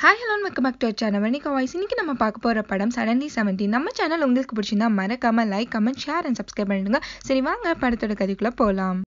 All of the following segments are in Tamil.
hi hello welcome back to channel Vanika voice இன்றைக்கி நம்ம பார்க்க போகிற படம் சடன்லி செவன்ட்டி நம்ம சேனல் உங்களுக்கு பிடிச்சிருந்தா மறக்காமல் like comment share and subscribe பண்ணிடுங்க சரி வாங்க படத்தோட கதைக்குள்ளே போகலாம்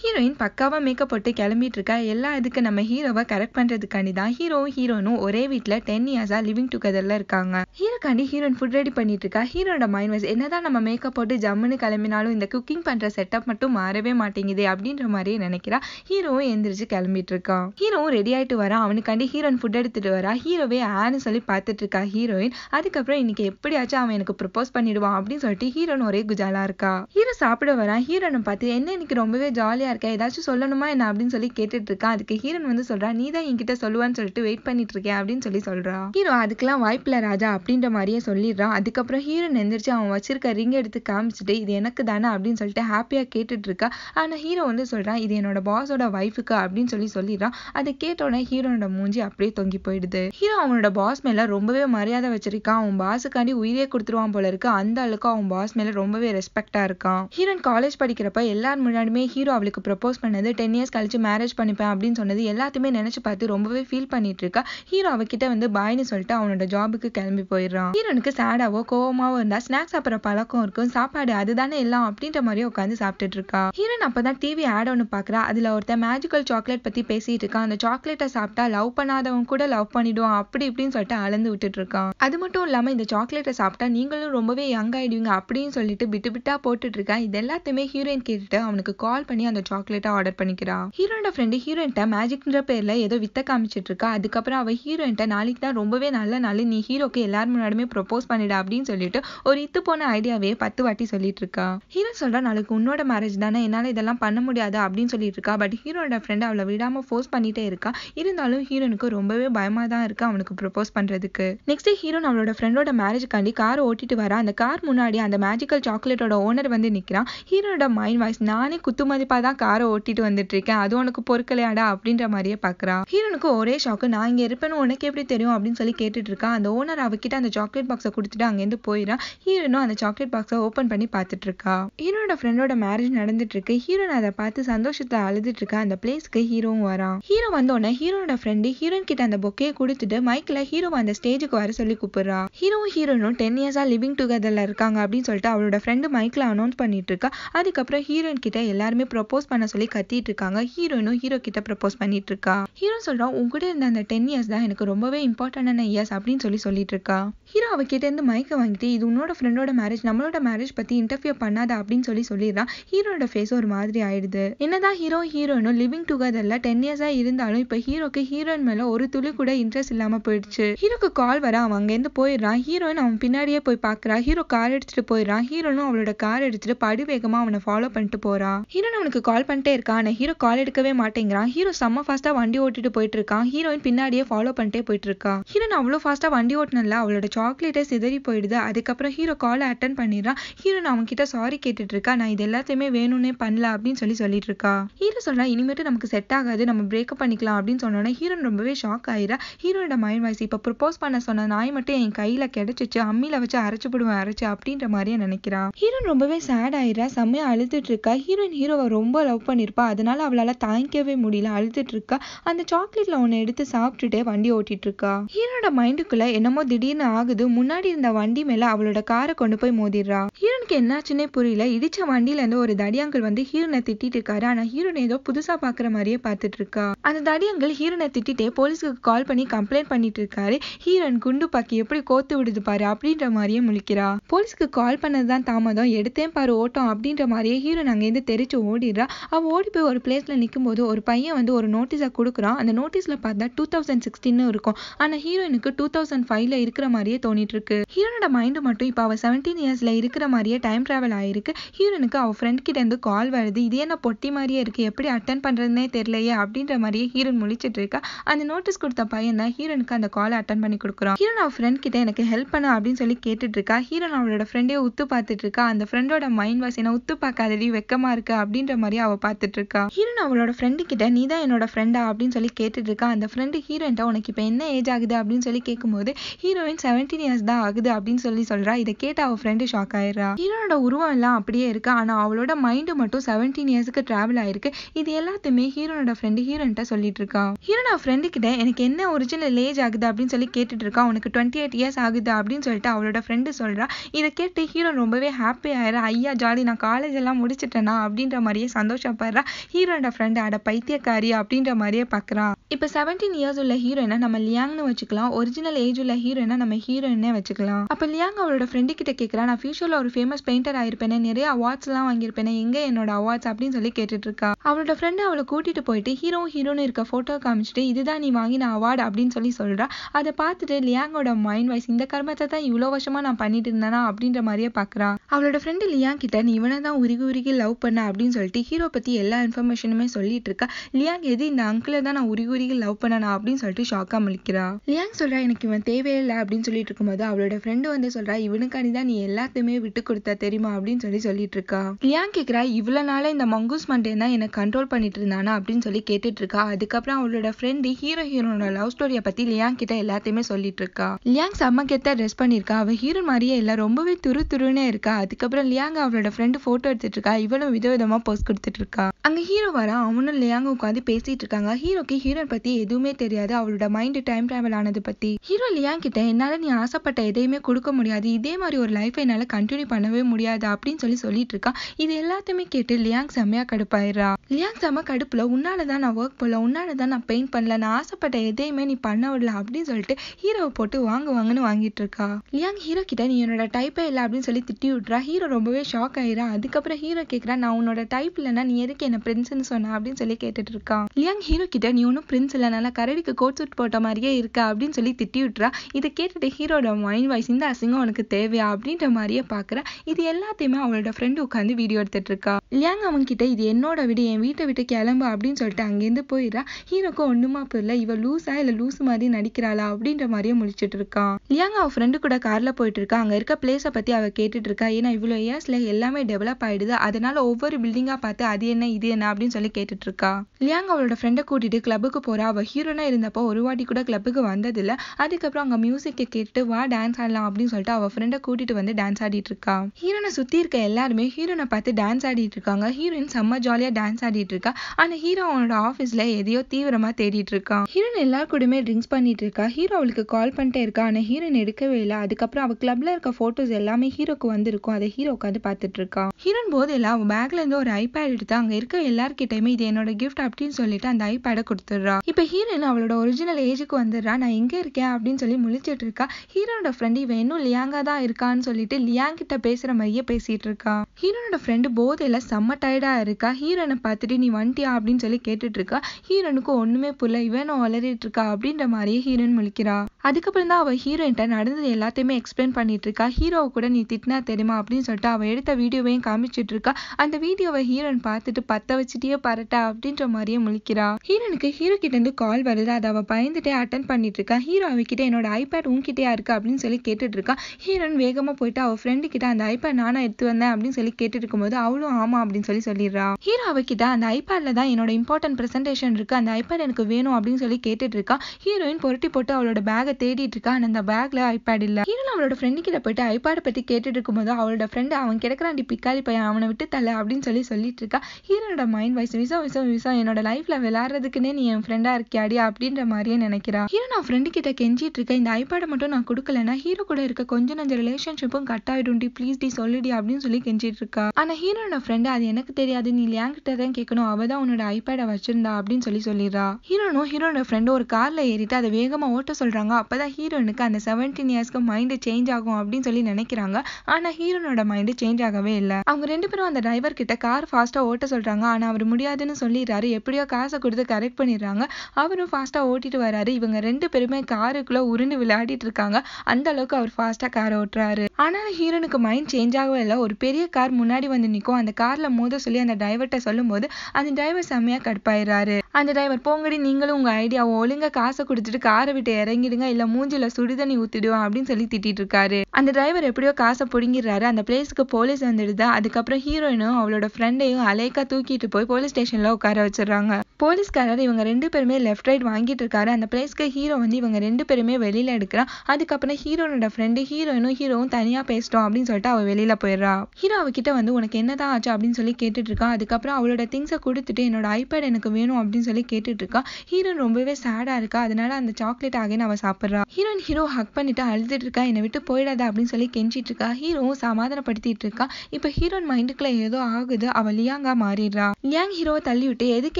ஹீரோயின் பக்காவாக மேக்கப் போட்டு கிளம்பிட்டு இருக்கா எல்லா இதுக்கு நம்ம ஹீரோவை கரெக்ட் பண்ணுறதுக்காண்டி தான் ஹீரோ ஹீரோனும் ஒரே வீட்டில் டென் இயர்ஸாக லிவிங் டுகெதரில் இருக்காங்க ஹீரோக்காண்டி ஹீரோயின் ஃபுட் ரெடி பண்ணிட்டு இருக்கா ஹீரோட மைண்ட் வாஸ் என்னதான் நம்ம மேக்கப் போட்டு ஜம்முன்னு கிளம்பினாலும் இந்த குக்கிங் பண்ணுற செட்டப் மட்டும் மாறவே மாட்டேங்குது அப்படின்ற மாதிரியே நினைக்கிறா ஹீரோவும் எந்திரிச்சு கிளம்பிட்டு இருக்கான் ஹீரோவும் ரெடி ஆகிட்டு வரான் அவனுக்காண்டி ஹீரோயின் ஃபுட் எடுத்துட்டு வரா ஹீரோவே ஆன்னு சொல்லி பார்த்துட்டு இருக்கா ஹீரோயின் அதுக்கப்புறம் இன்னைக்கு எப்படியாச்சும் அவன் எனக்கு ப்ரப்போஸ் பண்ணிடுவான் அப்படின்னு சொல்லிட்டு ஹீரோன் ஒரே குஜாலா இருக்கா ஹீரோ சாப்பிட வரான் ஹீரோனை பார்த்து என்ன இன்னைக்கு ரொம்பவே ஜாலியாக அமைதியாக இருக்க ஏதாச்சும் சொல்லணுமா என்ன அப்படின்னு சொல்லி கேட்டுட்டு இருக்கான் அதுக்கு ஹீரோன் வந்து சொல்றான் நீ தான் என்கிட்ட சொல்லுவான்னு சொல்லிட்டு வெயிட் பண்ணிட்டு இருக்கேன் அப்படின்னு சொல்லி சொல்றான் ஹீரோ அதுக்கெல்லாம் வாய்ப்புல ராஜா அப்படின்ற மாதிரியே சொல்லிடுறான் அதுக்கப்புறம் ஹீரோன் எந்திரிச்சு அவன் வச்சிருக்க ரிங் எடுத்து காமிச்சிட்டு இது எனக்கு தானே அப்படின்னு சொல்லிட்டு ஹாப்பியாக கேட்டுட்டு இருக்கா ஆனால் ஹீரோ வந்து சொல்கிறான் இது என்னோட பாஸோட வைஃபுக்கு அப்படின்னு சொல்லி சொல்லிடுறான் அதை உடனே ஹீரோனோட மூஞ்சி அப்படியே தொங்கி போயிடுது ஹீரோ அவனோட பாஸ் மேலே ரொம்பவே மரியாதை வச்சிருக்கான் அவன் பாஸுக்காண்டி உயிரே கொடுத்துருவான் போல இருக்கு அந்த அளவுக்கு அவன் பாஸ் மேலே ரொம்பவே ரெஸ்பெக்டாக இருக்கான் ஹீரோன் காலேஜ் படிக்கிறப்ப எல்லார் முன்னாடியுமே ஹீரோ அவளுக்கு எனக்கு ப்ரப்போஸ் பண்ணது டென் இயர்ஸ் கழிச்சு மேரேஜ் பண்ணிப்பேன் அப்படின்னு சொன்னது எல்லாத்தையுமே நினைச்சு பார்த்து ரொம்பவே ஃபீல் பண்ணிட்டு இருக்கா ஹீரோ அவகிட்ட வந்து பாய்னு சொல்லிட்டு அவனோட ஜாபுக்கு கிளம்பி போயிடுறான் ஹீரோனுக்கு சேடாவோ கோவமாவோ இருந்தா ஸ்நாக்ஸ் சாப்பிட்ற பழக்கம் இருக்கும் சாப்பாடு அதுதானே எல்லாம் அப்படின்ற மாதிரியே உட்காந்து சாப்பிட்டுட்டு இருக்கா ஹீரோன் அப்பதான் டிவி ஆட் ஒன்று பாக்குறா அதுல ஒருத்தர் மேஜிக்கல் சாக்லேட் பத்தி பேசிட்டு இருக்கான் அந்த சாக்லேட்டை சாப்பிட்டா லவ் பண்ணாதவங்க கூட லவ் பண்ணிடுவான் அப்படி இப்படின்னு சொல்லிட்டு அளந்து விட்டுட்டு இருக்கான் அது மட்டும் இல்லாம இந்த சாக்லேட்டை சாப்பிட்டா நீங்களும் ரொம்பவே யங் ஆயிடுவீங்க அப்படின்னு சொல்லிட்டு விட்டு விட்டா போட்டுட்டு இருக்கேன் இது எல்லாத்தையுமே ஹீரோயின் கேட்டுட்டு அவனுக்கு கால் பண்ணி அந்த சாக்லேட்டா ஆர்டர் பண்ணிக்கிறா ஹீரோட ஃப்ரெண்டு ஹீரோயின்ட்ட மேஜிக்ன்ற பேர்ல ஏதோ வித்த காமிச்சிட்டு இருக்கா அதுக்கப்புறம் அவ ஹீரோயின்ட்ட நாளைக்கு தான் ரொம்பவே நல்ல நாள் நீ ஹீரோக்கு எல்லாரும் முன்னாடியுமே ப்ரொபோஸ் பண்ணிடா அப்படின்னு சொல்லிட்டு ஒரு இத்து போன ஐடியாவே பத்து வாட்டி சொல்லிட்டு இருக்கா ஹீரோ சொல்றா நாளைக்கு உன்னோட மேரேஜ் தானே என்னால இதெல்லாம் பண்ண முடியாது அப்படின்னு சொல்லிட்டு இருக்கா பட் ஹீரோட ஃப்ரெண்ட் அவளை விடாம ஃபோர்ஸ் பண்ணிட்டே இருக்கா இருந்தாலும் ஹீரோனுக்கு ரொம்பவே பயமா தான் இருக்கு அவனுக்கு ப்ரொபோஸ் பண்றதுக்கு நெக்ஸ்ட் ஹீரோன் அவளோட ஃப்ரெண்டோட மேரேஜ்க்காண்டி கார் ஓட்டிட்டு வர அந்த கார் முன்னாடி அந்த மேஜிக்கல் சாக்லேட்டோட ஓனர் வந்து நிக்கிறான் ஹீரோட மைண்ட் வாய்ஸ் நானே குத்து மதிப்பா தான் காரை ஓட்டிட்டு வந்துட்டு இருக்கேன் அது உனக்கு பொறுக்கலையாடா அப்படின்ற மாதிரியே பாக்குறா ஹீரோனுக்கு ஒரே ஷாக்கு நான் இங்க இருப்பேன்னு உனக்கு எப்படி தெரியும் அப்படின்னு சொல்லி கேட்டுட்டு இருக்கா அந்த ஓனர் அவகிட்ட அந்த சாக்லேட் பாக்ஸை கொடுத்துட்டு அங்கேருந்து போயிடா ஹீரோனும் அந்த சாக்லேட் பாக்ஸை ஓப்பன் பண்ணி பார்த்துட்டு இருக்கா ஹீரோனோட ஃப்ரெண்டோட மேரேஜ் நடந்துட்டு இருக்கு ஹீரோன் அதை பார்த்து சந்தோஷத்தை அழுதுட்டு இருக்கா அந்த பிளேஸ்க்கு ஹீரோவும் வரான் ஹீரோ வந்தோடனே ஹீரோனோட ஃப்ரெண்டு ஹீரோன் கிட்ட அந்த பொக்கையை கொடுத்துட்டு மைக்ல ஹீரோ அந்த ஸ்டேஜுக்கு வர சொல்லி கூப்பிடுறா ஹீரோவும் ஹீரோனும் டென் இயர்ஸா லிவிங் டுகெதர்ல இருக்காங்க அப்படின்னு சொல்லிட்டு அவளோட ஃப்ரெண்டு மைக்ல அனௌன்ஸ் பண்ணிட்டு இருக்கா அதுக்கப்புறம் ஹீரோயின் கிட்ட எல்லாருமே ப்ரொபோஸ் பண்ண சொல்லி கத்திட்டு இருக்காங்க ஹீரோயினும் ஹீரோ கிட்ட ப்ரப்போஸ் பண்ணிட்டு இருக்கா ஹீரோ சொல்றா உங்ககிட்ட இருந்த அந்த டென் இயர்ஸ் தான் எனக்கு ரொம்பவே இம்பார்ட்டன்டான இயர்ஸ் அப்படின்னு சொல்லி சொல்லிட்டு இருக்கா ஹீரோ அவ கிட்ட இருந்து மயக்க வாங்கிட்டு இது உன்னோட ஃப்ரெண்டோட மேரேஜ் நம்மளோட மேரேஜ் பத்தி இன்டர்ஃபியர் பண்ணாத அப்படின்னு சொல்லி சொல்லிடுறான் ஹீரோட ஃபேஸ் ஒரு மாதிரி ஆயிடுது என்னதான் ஹீரோ ஹீரோயினும் லிவிங் டுகெதர்ல டென் இயர்ஸா இருந்தாலும் இப்ப ஹீரோக்கு ஹீரோயின் மேல ஒரு துளி கூட இன்ட்ரெஸ்ட் இல்லாம போயிடுச்சு ஹீரோக்கு கால் வர அவன் இருந்து போயிடுறான் ஹீரோயின் அவன் பின்னாடியே போய் பாக்குறா ஹீரோ கார் எடுத்துட்டு போயிடுறான் ஹீரோனும் அவளோட கார் எடுத்துட்டு படி வேகமா அவனை ஃபாலோ பண்ணிட்டு போறான் ஹீரோன் அவனுக்கு கால் கால் பண்ணிட்டே இருக்கான் ஹீரோ கால் எடுக்கவே மாட்டேங்கிறான் ஹீரோ செம்ம ஃபாஸ்ட்டா வண்டி ஓட்டிட்டு போயிட்டு இருக்கான் ஹீரோயின் பின்னாடியே ஃபாலோ பண்ணிட்டே போயிட்டு ஹீரோ நான் அவ்வளோ ஃபாஸ்ட்டாக வண்டி ஓட்டினல அவளோட சாக்லேட்டே சிதறி போயிடுது அதுக்கப்புறம் ஹீரோ காலை அட்டன் பண்ணிடுறான் ஹீரோன் அவன்கிட்ட சாரி கேட்டுட்டு இருக்கா நான் இது எல்லாத்தையுமே வேணும்னே பண்ணல அப்படின்னு சொல்லி சொல்லிட்டு இருக்கா ஹீரோ சொல்றா இனிமேட்டு நமக்கு செட் ஆகாது நம்ம பிரேக்அப் பண்ணிக்கலாம் அப்படின்னு சொன்னோன்னே ஹீரோன் ரொம்பவே ஷாக் ஆயிரா ஹீரோட மைண்ட் வாய்ஸ் இப்போ ப்ரொபோஸ் பண்ண சொன்ன நாய் மட்டும் என் கையில கிடைச்சிச்சு அம்மியில வச்சு அரைச்சு போடுவேன் அரைச்சு அப்படின்ற மாதிரியே நினைக்கிறான் ஹீரோன் ரொம்பவே சேட் ஆயிரா செம்மையா அழுதுட்டு இருக்கா ஹீரோயின் ஹீரோவை ரொம்ப லவ் பண்ணியிருப்பா அதனால அவளால் தாங்கிக்கவே முடியல அழுதுட்ருக்கா அந்த சாக்லேட்ல ஒன்று எடுத்து சாப்பிட்டுட்டே வண்டி ஓட்டிட்டு இருக்கா ஹீரோட மைண்டுக்குள்ள என்னமோ திடீர்னு ஆகுது முன்னாடி இருந்த வண்டி மேல அவளோட காரை கொண்டு போய் மோதிடுறா ஹீரோனுக்கு என்னாச்சுன்னே புரியல இடிச்ச வண்டியில இருந்து ஒரு தடியாங்கல் வந்து ஹீரோனை திட்டிட்டு இருக்காரு ஆனா ஹீரோனை ஏதோ புதுசா பாக்குற மாதிரியே பார்த்துட்டு இருக்கா அந்த தடியாங்கல் ஹீரோனை திட்டிட்டே போலீஸுக்கு கால் பண்ணி கம்ப்ளைண்ட் பண்ணிட்டு இருக்காரு ஹீரோன் குண்டு பாக்கி எப்படி கோத்து விடுது பாரு அப்படின்ற மாதிரியே முழிக்கிறா போலீஸ்க்கு கால் பண்ணதுதான் தாமதம் எடுத்தேன் பாரு ஓட்டம் அப்படின்ற மாதிரியே ஹீரோன் அங்கேருந்து தெரிச்சு ஓடிடுறா அவள் ஓடி போய் ஒரு பிளேஸில் நிற்கும்போது ஒரு பையன் வந்து ஒரு நோட்டீஸை கொடுக்குறான் அந்த நோட்டீஸில் பார்த்தா டூ தௌசண்ட் சிக்ஸ்டீன்னு இருக்கும் ஆனால் ஹீரோயினுக்கு டூ தௌசண்ட் ஃபைவ்ல இருக்கிற மாதிரியே தோணிட்டு இருக்கு ஹீரோனோட மைண்டு மட்டும் இப்போ அவள் செவன்டீன் இயர்ஸில் இருக்கிற மாதிரியே டைம் ட்ராவல் ஆயிருக்கு ஹீரோனுக்கு அவள் ஃப்ரெண்ட் கிட்ட இருந்து கால் வருது இது என்ன பொட்டி மாதிரியே இருக்கு எப்படி அட்டன் பண்ணுறதுனே தெரியலையே அப்படின்ற மாதிரியே ஹீரோன் முழிச்சிட்டு இருக்கா அந்த நோட்டீஸ் கொடுத்த பையன் தான் ஹீரோனுக்கு அந்த காலை அட்டன் பண்ணி கொடுக்குறான் ஹீரோன் அவள் ஃப்ரெண்ட் கிட்ட எனக்கு ஹெல்ப் பண்ண அப்படின்னு சொல்லி கேட்டுட்டு இருக்கா ஹீரோன் அவளோட ஃப்ரெண்டே உத்து பார்த்துட்டு இருக்கா அந்த ஃப்ரெண்டோட மைண்ட் வாஸ் என்ன உத்து பார்க்காதடி வெக்கமா இருக்கு அப்படின்ற மாதிரி சொல்லி அவ பாத்துட்டு இருக்கா ஹீரோன் அவளோட ஃப்ரெண்டு கிட்ட நீ தான் என்னோட ஃப்ரெண்டா அப்படின்னு சொல்லி கேட்டுட்டு இருக்கா அந்த ஃப்ரெண்டு ஹீரோயின்ட்ட உனக்கு இப்ப என்ன ஏஜ் ஆகுது அப்படின்னு சொல்லி கேட்கும்போது ஹீரோயின் செவன்டீன் இயர்ஸ் தான் ஆகுது அப்படின்னு சொல்லி சொல்றா இதை கேட்டு அவ ஃப்ரெண்டு ஷாக் ஆயிடுறா ஹீரோனோட உருவம் எல்லாம் அப்படியே இருக்கு ஆனா அவளோட மைண்டு மட்டும் செவன்டீன் இயர்ஸ்க்கு டிராவல் ஆயிருக்கு இது எல்லாத்தையுமே ஹீரோனோட ஃப்ரெண்டு ஹீரோன்ட்ட சொல்லிட்டு இருக்கா ஹீரோனோட ஃப்ரெண்டு கிட்ட எனக்கு என்ன ஒரிஜினல் ஏஜ் ஆகுது அப்படின்னு சொல்லி கேட்டுட்டு இருக்கா உனக்கு டுவெண்ட்டி எயிட் இயர்ஸ் ஆகுது அப்படின்னு சொல்லிட்டு அவளோட ஃப்ரெண்டு சொல்றா இதை கேட்டு ஹீரோன் ரொம்பவே ஹாப்பி ஆயிரா ஐயா ஜாலி நான் காலேஜ் எல்லாம் முடிச்சிட்டேனா அப்படின்ற மாதிரியே சந்தோஷம் சந்தோஷப்படுறா ஹீரோட ஃப்ரெண்ட் அட பைத்தியக்காரி அப்படின்ற மாதிரியே பார்க்குறா இப்போ செவன்டீன் இயர்ஸ் உள்ள ஹீரோயினா நம்ம லியாங்னு வச்சுக்கலாம் ஒரிஜினல் ஏஜ் உள்ள ஹீரோயினா நம்ம ஹீரோயினே வச்சுக்கலாம் அப்போ லியாங் அவரோட ஃப்ரெண்டு கிட்ட கேட்குறா நான் ஃபியூச்சரில் ஒரு ஃபேமஸ் பெயிண்டர் ஆயிருப்பேனே நிறைய அவார்ட்ஸ் எல்லாம் வாங்கியிருப்பேனே எங்கே என்னோட அவார்ட்ஸ் அப்படின்னு சொல்லி கேட்டுட்டு இருக்கா அவளோட ஃப்ரெண்டு அவளை கூட்டிட்டு போயிட்டு ஹீரோ ஹீரோன்னு இருக்க ஃபோட்டோ காமிச்சிட்டு இதுதான் நீ வாங்கின அவார்டு அப்படின்னு சொல்லி சொல்றா அதை பார்த்துட்டு லியாங்கோட மைண்ட் வைஸ் இந்த கர்மத்தை தான் இவ்வளோ வருஷமா நான் பண்ணிட்டு இருந்தேனா அப்படின்ற மாதிரியே பார்க்குறா அவளோட ஃப்ரெண்டு லியாங் கிட்ட நீ இவனை தான் உருகி உருகி லவ் பண்ண அப்படின்னு சொல்லிட்டு ஹீரோ பற்றி எல்லா இன்ஃபர்மேஷனுமே சொல்லிட்டு இருக்கா லியாங் எது இந்த அங்கிள தான் நான் உரி உரிய லவ் பண்ணனா அப்படின்னு சொல்லிட்டு ஷாக்காக முழிக்கிறா லியாங் சொல்கிறா எனக்கு இவன் தேவையில்லை அப்படின்னு சொல்லிட்டு இருக்கும்போது அவளோட ஃப்ரெண்டு வந்து சொல்கிறா இவனுக்காண்டி தான் நீ எல்லாத்தையுமே விட்டு கொடுத்தா தெரியுமா அப்படின்னு சொல்லி சொல்லிட்டு இருக்கா லியாங் கேட்குறா இவ்வளோ நாளாக இந்த மங்கூஸ் மண்டே தான் என்னை கண்ட்ரோல் பண்ணிட்டு இருந்தானா அப்படின்னு சொல்லி கேட்டுட்டு இருக்கா அதுக்கப்புறம் அவளோட ஃப்ரெண்டு ஹீரோ ஹீரோனோட லவ் ஸ்டோரியை பற்றி லியாங் கிட்ட எல்லாத்தையுமே சொல்லிட்டு இருக்கா லியாங் செம்ம கெத்தா ட்ரெஸ் பண்ணியிருக்கா அவள் ஹீரோ மாதிரியே எல்லாம் ரொம்பவே துரு துருன்னே இருக்கா அதுக்கப்புறம் லியாங் அவளோட ஃப்ரெண்டு ஃபோட்டோ எடுத்துட்டு இருக்கா இவளும் விதவிதமாக போஸ்ட் கொடுத்து பார்த்துட்டு இருக்கா அங்க ஹீரோ வர அவனும் லியாங்க உட்காந்து பேசிட்டு இருக்காங்க ஹீரோக்கு ஹீரோயின் பத்தி எதுவுமே தெரியாது அவளோட மைண்ட் டைம் டிராவல் ஆனது பத்தி ஹீரோ லியாங் கிட்ட என்னால நீ ஆசைப்பட்ட எதையுமே கொடுக்க முடியாது இதே மாதிரி ஒரு லைஃப் என்னால கண்டினியூ பண்ணவே முடியாது அப்படின்னு சொல்லி சொல்லிட்டு இருக்கா இது எல்லாத்தையுமே கேட்டு லியாங் செம்மையா கடுப்பாயிரா லியாங் செம்ம கடுப்புல உன்னாலதான் நான் ஒர்க் பண்ணல உன்னாலதான் நான் பெயிண்ட் பண்ணல நான் ஆசைப்பட்ட எதையுமே நீ பண்ண விடல அப்படின்னு சொல்லிட்டு ஹீரோவை போட்டு வாங்க வாங்கன்னு வாங்கிட்டு இருக்கா லியாங் ஹீரோ கிட்ட நீ என்னோட டைப்பே இல்ல அப்படின்னு சொல்லி திட்டி விட்றா ஹீரோ ரொம்பவே ஷாக் ஆயிரா அதுக்கப்புறம் ஹீரோ கேக்குறா நான் உன்னோட டைப் இல்ல ஆனா நீ எதுக்கு என்ன பிரின்ஸ்னு சொன்ன அப்படின்னு சொல்லி கேட்டுட்டு இருக்கான் லியாங் ஹீரோ கிட்ட நீ ஒன்றும் பிரின்ஸ் இல்லைனால நல்லா கரடிக்கு கோட் சூட் போட்ட மாதிரியே இருக்கா அப்படின்னு சொல்லி திட்டி விட்டுறா இதை கேட்டுட்டு ஹீரோட மைண்ட் வாய்ஸ் இந்த அசிங்கம் உனக்கு தேவையா அப்படின்ற மாதிரியே பாக்குற இது எல்லாத்தையுமே அவளோட ஃப்ரெண்டு உட்காந்து வீடியோ எடுத்துட்டு இருக்கா லியாங் அவங்க கிட்ட இது என்னோட விட என் வீட்டை விட்டு கிளம்பு அப்படின்னு சொல்லிட்டு அங்கேருந்து போயிடுறா ஹீரோக்கு ஒண்ணுமா புரியல இவ லூஸா இல்ல லூஸ் மாதிரி நடிக்கிறாளா அப்படின்ற மாதிரியே முடிச்சுட்டு இருக்கான் லியாங் அவ ஃப்ரெண்டு கூட கார்ல போயிட்டு இருக்கா அங்க இருக்க பிளேஸ பத்தி அவ கேட்டுட்டு இருக்கா ஏன்னா இவ்வளவு இயர்ஸ்ல எல்லாமே டெவலப் ஆயிடுது அதனால ஒவ்வொரு பில்டிங்கா பார்த்து அது என்ன இது என்ன அப்படின்னு சொல்லி கேட்டுட்டு இருக்கா லியாங் அவளோட ஃப்ரெண்டை கூட்டிட்டு கிளப்புக்கு போறா அவ ஹீரோனா இருந்தப்போ ஒரு வாட்டி கூட கிளப்புக்கு வந்ததில்ல அதுக்கப்புறம் அங்க மியூசிக்கை கேட்டு வா டான்ஸ் ஆடலாம் அப்படின்னு சொல்லிட்டு அவ ஃப்ரெண்டை கூட்டிட்டு வந்து டான்ஸ் ஆடிட்டு இருக்கா ஹீரோனை சுத்தி இருக்க எல்லாருமே ஹீரோனை பார்த்து டான்ஸ் ஆடிட்டு இருக்காங்க ஹீரோயின் செம்ம ஜாலியா டான்ஸ் ஆடிட்டு இருக்கா ஆனா ஹீரோ அவனோட ஆஃபீஸ்ல எதையோ தீவிரமா தேடிட்டு இருக்கான் ஹீரோன் எல்லார் கூடமே ட்ரிங்க்ஸ் பண்ணிட்டு இருக்கா ஹீரோ அவளுக்கு கால் பண்ணிட்டே இருக்கா ஆனா ஹீரோயின் எடுக்கவே இல்லை அதுக்கப்புறம் அவ கிளப்ல இருக்க போட்டோஸ் எல்லாமே ஹீரோக்கு வந்திருக்கும் அதை ஹீரோ உட்காந்து பார்த்துட்டு இருக்கான் ஹீரோன் போதெல்லாம் அவன் பேக்ல இருந்து ஒரு ஐபேட் சொல்லிட்டு அங்க இருக்க எல்லார்கிட்டயுமே இது என்னோட கிஃப்ட் அப்படின்னு சொல்லிட்டு அந்த ஐபேடை கொடுத்துடுறா இப்ப ஹீரோயின் அவளோட ஒரிஜினல் ஏஜுக்கு வந்துடுறா நான் எங்க இருக்கேன் அப்படின்னு சொல்லி முழிச்சிட்டு இருக்கா ஹீரோனோட ஃப்ரெண்ட் இவன் இன்னும் லியாங்கா தான் இருக்கான்னு சொல்லிட்டு லியாங் கிட்ட பேசுற மாதிரியே பேசிட்டு இருக்கா ஹீரோனோட ஃப்ரெண்ட் போதையில செம்ம டயர்டா இருக்கா ஹீரோனை பார்த்துட்டு நீ வந்துட்டியா அப்படின்னு சொல்லி கேட்டுட்டு இருக்கா ஹீரோனுக்கு ஒண்ணுமே புரியல இவனும் வளரிட்டு இருக்கா அப்படின்ற மாதிரியே ஹீரோயின் முழிக்கிறா அதுக்கப்புறம் தான் அவள் ஹீரோயின்ட்ட நடந்தது எல்லாத்தையுமே எக்ஸ்பிளைன் பண்ணிட்டு இருக்கா ஹீரோவை கூட நீ திட்டினா தெரியுமா அப்படின்னு சொல்லிட்டு அவள் எடுத்த வீடியோவையும் காமிச்சிட்டு இருக்கா அந்த வீடியோவை ஹீரோயின் பார்த்துட்டு பத்த வச்சுட்டே பரட்டா அப்படின்ற மாதிரியே முழிக்கிறா ஹீரோனுக்கு ஹீரோ கிட்ட இருந்து கால் வருது அதை அவ பயந்துட்டே அட்டன் பண்ணிட்டு இருக்கா ஹீரோ அவகிட்ட என்னோட ஐபேட் உன்கிட்டயா இருக்கு அப்படின்னு சொல்லி கேட்டுட்டு இருக்கா ஹீரோன் வேகமா போயிட்டு அவ ஃப்ரெண்டு கிட்ட அந்த ஐபேட் நானா எடுத்து வந்தேன் அப்படின்னு சொல்லி கேட்டுட்டு இருக்கும்போது அவளும் ஆமா அப்படின்னு சொல்லி சொல்லிடுறா ஹீரோ அவகிட்ட அந்த ஐபேட்ல தான் என்னோட இம்பார்ட்டன்ட் பிரசன்டேஷன் இருக்கு அந்த ஐபேட் எனக்கு வேணும் அப்படின்னு சொல்லி கேட்டுட்டு இருக்கா ஹீரோயின் பொருட்டி போட்டு அவளோட பேக்கை தேடிட்டு இருக்கா அந்த பேக்ல ஐபேட் இல்ல ஹீரோன் அவளோட ஃப்ரெண்டு கிட்ட போயிட்டு ஐபேடை பத்தி கேட்டுட்டு இருக்கும்போது அவளோட ஃப்ரெண்டு அவன் கிடக்குறாண்டி பிக்காலி பையன் அவனை விட்டு தலை அப்படின்னு சொல்லி சொல்லிட்டு இருக்கா ஹீரோட மைண்ட் வைஸ் விசா விசா விசா என்னோட லைஃப்ல விளையாடுறதுக்குன்னே நீ என் ஃப்ரெண்டா இருக்கியாடி அப்படின்ற மாதிரியே நினைக்கிறா ஹீரோ நான் ஃப்ரெண்டு கிட்ட கெஞ்சிட்டு இருக்கேன் இந்த ஐபேடை மட்டும் நான் கொடுக்கலன்னா ஹீரோ கூட இருக்க கொஞ்சம் நஞ்ச ரிலேஷன்ஷிப்பும் கட் ஆயிடும் டி ப்ளீஸ் டி சொல்லுடி அப்படின்னு சொல்லி கெஞ்சிட்டு இருக்கா ஆனா ஹீரோட ஃப்ரெண்டு அது எனக்கு தெரியாது நீ என்கிட்ட தான் கேட்கணும் அவ தான் உன்னோட ஐபேடை வச்சிருந்தா அப்படின்னு சொல்லி சொல்லிடுறா ஹீரோனும் ஹீரோனோட ஃப்ரெண்டு ஒரு கார்ல ஏறிட்டு அதை வேகமா ஓட்ட சொல்றாங்க அப்பதான் ஹீரோனுக்கு அந்த செவன்டீன் இயர்ஸ்க்கு மைண்ட் சேஞ்ச் ஆகும் அப்படின்னு சொல்லி நினைக்கிறாங்க ஆனா ஹீரோனோட மைண்ட் சேஞ்ச் ஆகவே இல்லை அவங்க ரெண்டு பேரும் அந்த டிரைவர் கிட்ட கார் ஃபாஸ்ட் ஃபாஸ்ட்டாக ஓட்ட சொல்கிறாங்க ஆனால் அவர் முடியாதுன்னு சொல்லிடுறாரு எப்படியோ காசை கொடுத்து கரெக்ட் பண்ணிடுறாங்க அவரும் ஃபாஸ்ட்டாக ஓட்டிட்டு வராரு இவங்க ரெண்டு பேருமே காருக்குள்ளே உருண்டு விளையாடிட்டு இருக்காங்க அந்த அளவுக்கு அவர் ஃபாஸ்ட்டாக காரை ஓட்டுறாரு ஆனால் ஹீரோனுக்கு மைண்ட் சேஞ்ச் ஆகவே இல்லை ஒரு பெரிய கார் முன்னாடி வந்து நிற்கும் அந்த காரில் மோத சொல்லி அந்த டிரைவர்கிட்ட சொல்லும்போது அந்த டிரைவர் செம்மையாக கடுப்பாயிடுறாரு அந்த டிரைவர் போங்கடி நீங்களும் உங்கள் ஐடியாவை ஒழுங்காக காசை கொடுத்துட்டு காரை விட்டு இறங்கிடுங்க இல்லை மூஞ்சில் சுடுதண்ணி ஊற்றிடுவோம் அப்படின்னு சொல்லி திட்டிட்டு இருக்காரு அந்த டிரைவர் எப்படியோ காசை பிடுங்கிடுறாரு அந்த பிளேஸுக்கு போலீஸ் வந்துடுது அதுக்கப்புறம் ஹீரோயினும் அவளோட ஃப்ரெண்டையும் அலேக்கா தூக்கிட்டு போய் போலீஸ் ஸ்டேஷன்ல உட்கார வச்சிடறாங்க போலீஸ்காரர் இவங்க ரெண்டு பேருமே லெஃப்ட் ரைட் வாங்கிட்டு இருக்காரு அந்த பிளேஸ்க்கு ஹீரோ வந்து இவங்க ரெண்டு பேருமே வெளியில எடுக்கிறான் அதுக்கப்புறம் ஹீரோனோட ஃப்ரெண்டு ஹீரோயினும் ஹீரோவும் தனியாக பேசிட்டோம் அப்படின்னு சொல்லிட்டு அவள் வெளியில போயிடுறா ஹீரோ அவகிட்ட வந்து உனக்கு என்னதான் ஆச்சு அப்படின்னு சொல்லி கேட்டுட்டு இருக்கா அதுக்கப்புறம் அவளோட திங்ஸை கொடுத்துட்டு என்னோட ஐபேட் எனக்கு வேணும் அப்படின்னு சொல்லி கேட்டுட்டு இருக்கா ஹீரோன் ரொம்பவே சேடாக இருக்கா அதனால அந்த சாக்லேட் ஆகின்னு அவ சாப்பிட்றா ஹீரோயின் ஹீரோ ஹக் பண்ணிட்டு அழுதுட்டு இருக்கா என்னை விட்டு போயிடாத அப்படின்னு சொல்லி கெஞ்சிட்டு இருக்கா ஹீரோவும் சமாதானப்படுத்திட்டு இருக்கா இப்போ ஹீரோயின் மைண்டுக்குள்ள ஏதோ ஆகுது அவள் ஸ்ட்ராங்கா மாறிடுறா யாங் ஹீரோ தள்ளிவிட்டு எதுக்கு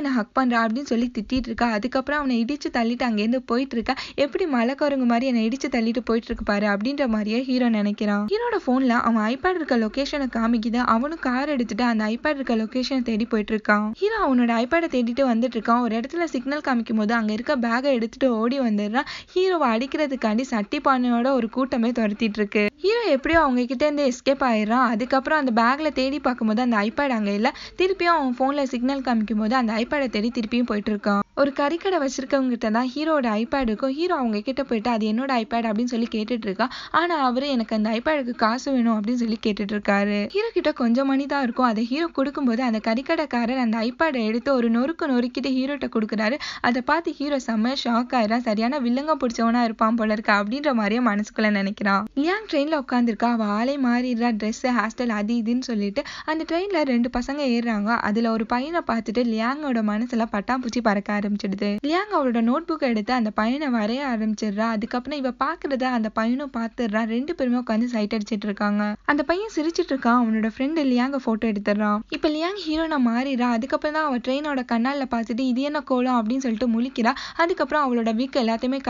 என்ன ஹக் பண்றா அப்படின்னு சொல்லி திட்டிட்டு இருக்கா அதுக்கப்புறம் அவனை இடிச்சு தள்ளிட்டு அங்கேருந்து போயிட்டு இருக்கா எப்படி மலைக்காரங்க மாதிரி என்னை இடிச்சு தள்ளிட்டு போயிட்டு இருக்கு பாரு அப்படின்ற மாதிரியே ஹீரோ நினைக்கிறான் ஹீரோட போன்ல அவன் ஐபேட் இருக்க லொகேஷனை காமிக்குது அவனும் கார் எடுத்துட்டு அந்த ஐபேட் இருக்க லொகேஷனை தேடி போயிட்டு இருக்கான் ஹீரோ அவனோட ஐபேடை தேடிட்டு வந்துட்டு இருக்கான் ஒரு இடத்துல சிக்னல் காமிக்கும் போது அங்க இருக்க பேகை எடுத்துட்டு ஓடி வந்துடுறான் ஹீரோவை அடிக்கிறதுக்காண்டி சட்டி பானையோட ஒரு கூட்டமே துரத்திட்டு இருக்கு ஹீரோ எப்படியோ அவங்க கிட்ட இருந்து எஸ்கேப் ஆயிடுறான் அதுக்கப்புறம் அந்த பேக்ல தேடி பார்க்கும்போது அந்த ஐபேட் அங்க இல்ல திருப்பியும் அவன் ஃபோனில் சிக்னல் காமிக்கும் போது அந்த ஐபேடை தேடி திருப்பியும் போயிட்டு இருக்கான் ஒரு கறிக்கடை வச்சுருக்கவங்ககிட்ட தான் ஹீரோட ஐபேட் இருக்கும் ஹீரோ அவங்க கிட்ட போயிட்டு அது என்னோட ஐபேட் அப்படின்னு சொல்லி இருக்கான் ஆனால் அவர் எனக்கு அந்த ஐபேடுக்கு காசு வேணும் அப்படின்னு சொல்லி இருக்காரு ஹீரோ கிட்ட கொஞ்சம் மணி தான் இருக்கும் அதை ஹீரோ கொடுக்கும்போது அந்த கறிக்கடைக்காரர் அந்த ஐபேடை எடுத்து ஒரு நொறுக்கு நொறுக்கிட்டு ஹீரோட்ட கொடுக்குறாரு அதை பார்த்து ஹீரோ செம்ம ஷாக் ஆயிடான் சரியான வில்லங்கம் பிடிச்சவனா இருப்பான் போல இருக்கா அப்படின்ற மாதிரியே மனசுக்குள்ள நினைக்கிறான் லியாங் ட்ரெயினில் உட்காந்துருக்கா அவள் ஆலை மாறிடுறா ட்ரெஸ்ஸு ஹாஸ்டல் அது இதுன்னு சொல்லிட்டு அந்த ட்ரெயினில் ரெண்டு பசங்க ஏறுறாங்க அதில் ஒரு பையனை பார்த்துட்டு லியாங்கோட மனசில் பட்டாம்பூச்சி பறக்காரு ஆரம்பிச்சிடுது லியாங் அவளோட நோட் புக்கை எடுத்து அந்த பையனை வரைய ஆரம்பிச்சிடுறா அதுக்கப்புறம் இவ பாக்குறத அந்த பையனும் பாத்துடுறா ரெண்டு பேருமே உட்காந்து சைட் அடிச்சிட்டு இருக்காங்க அந்த பையன் சிரிச்சிட்டு இருக்கான் அவனோட ஃப்ரெண்டு லியாங்க போட்டோ எடுத்துடுறான் இப்ப லியாங் ஹீரோனா மாறிடா அதுக்கப்புறம் தான் அவ ட்ரெயினோட கண்ணால பாத்துட்டு இது என்ன கோலம் அப்படின்னு சொல்லிட்டு முழிக்கிறா அதுக்கப்புறம் அவளோட வீக் எல்லாத்தையுமே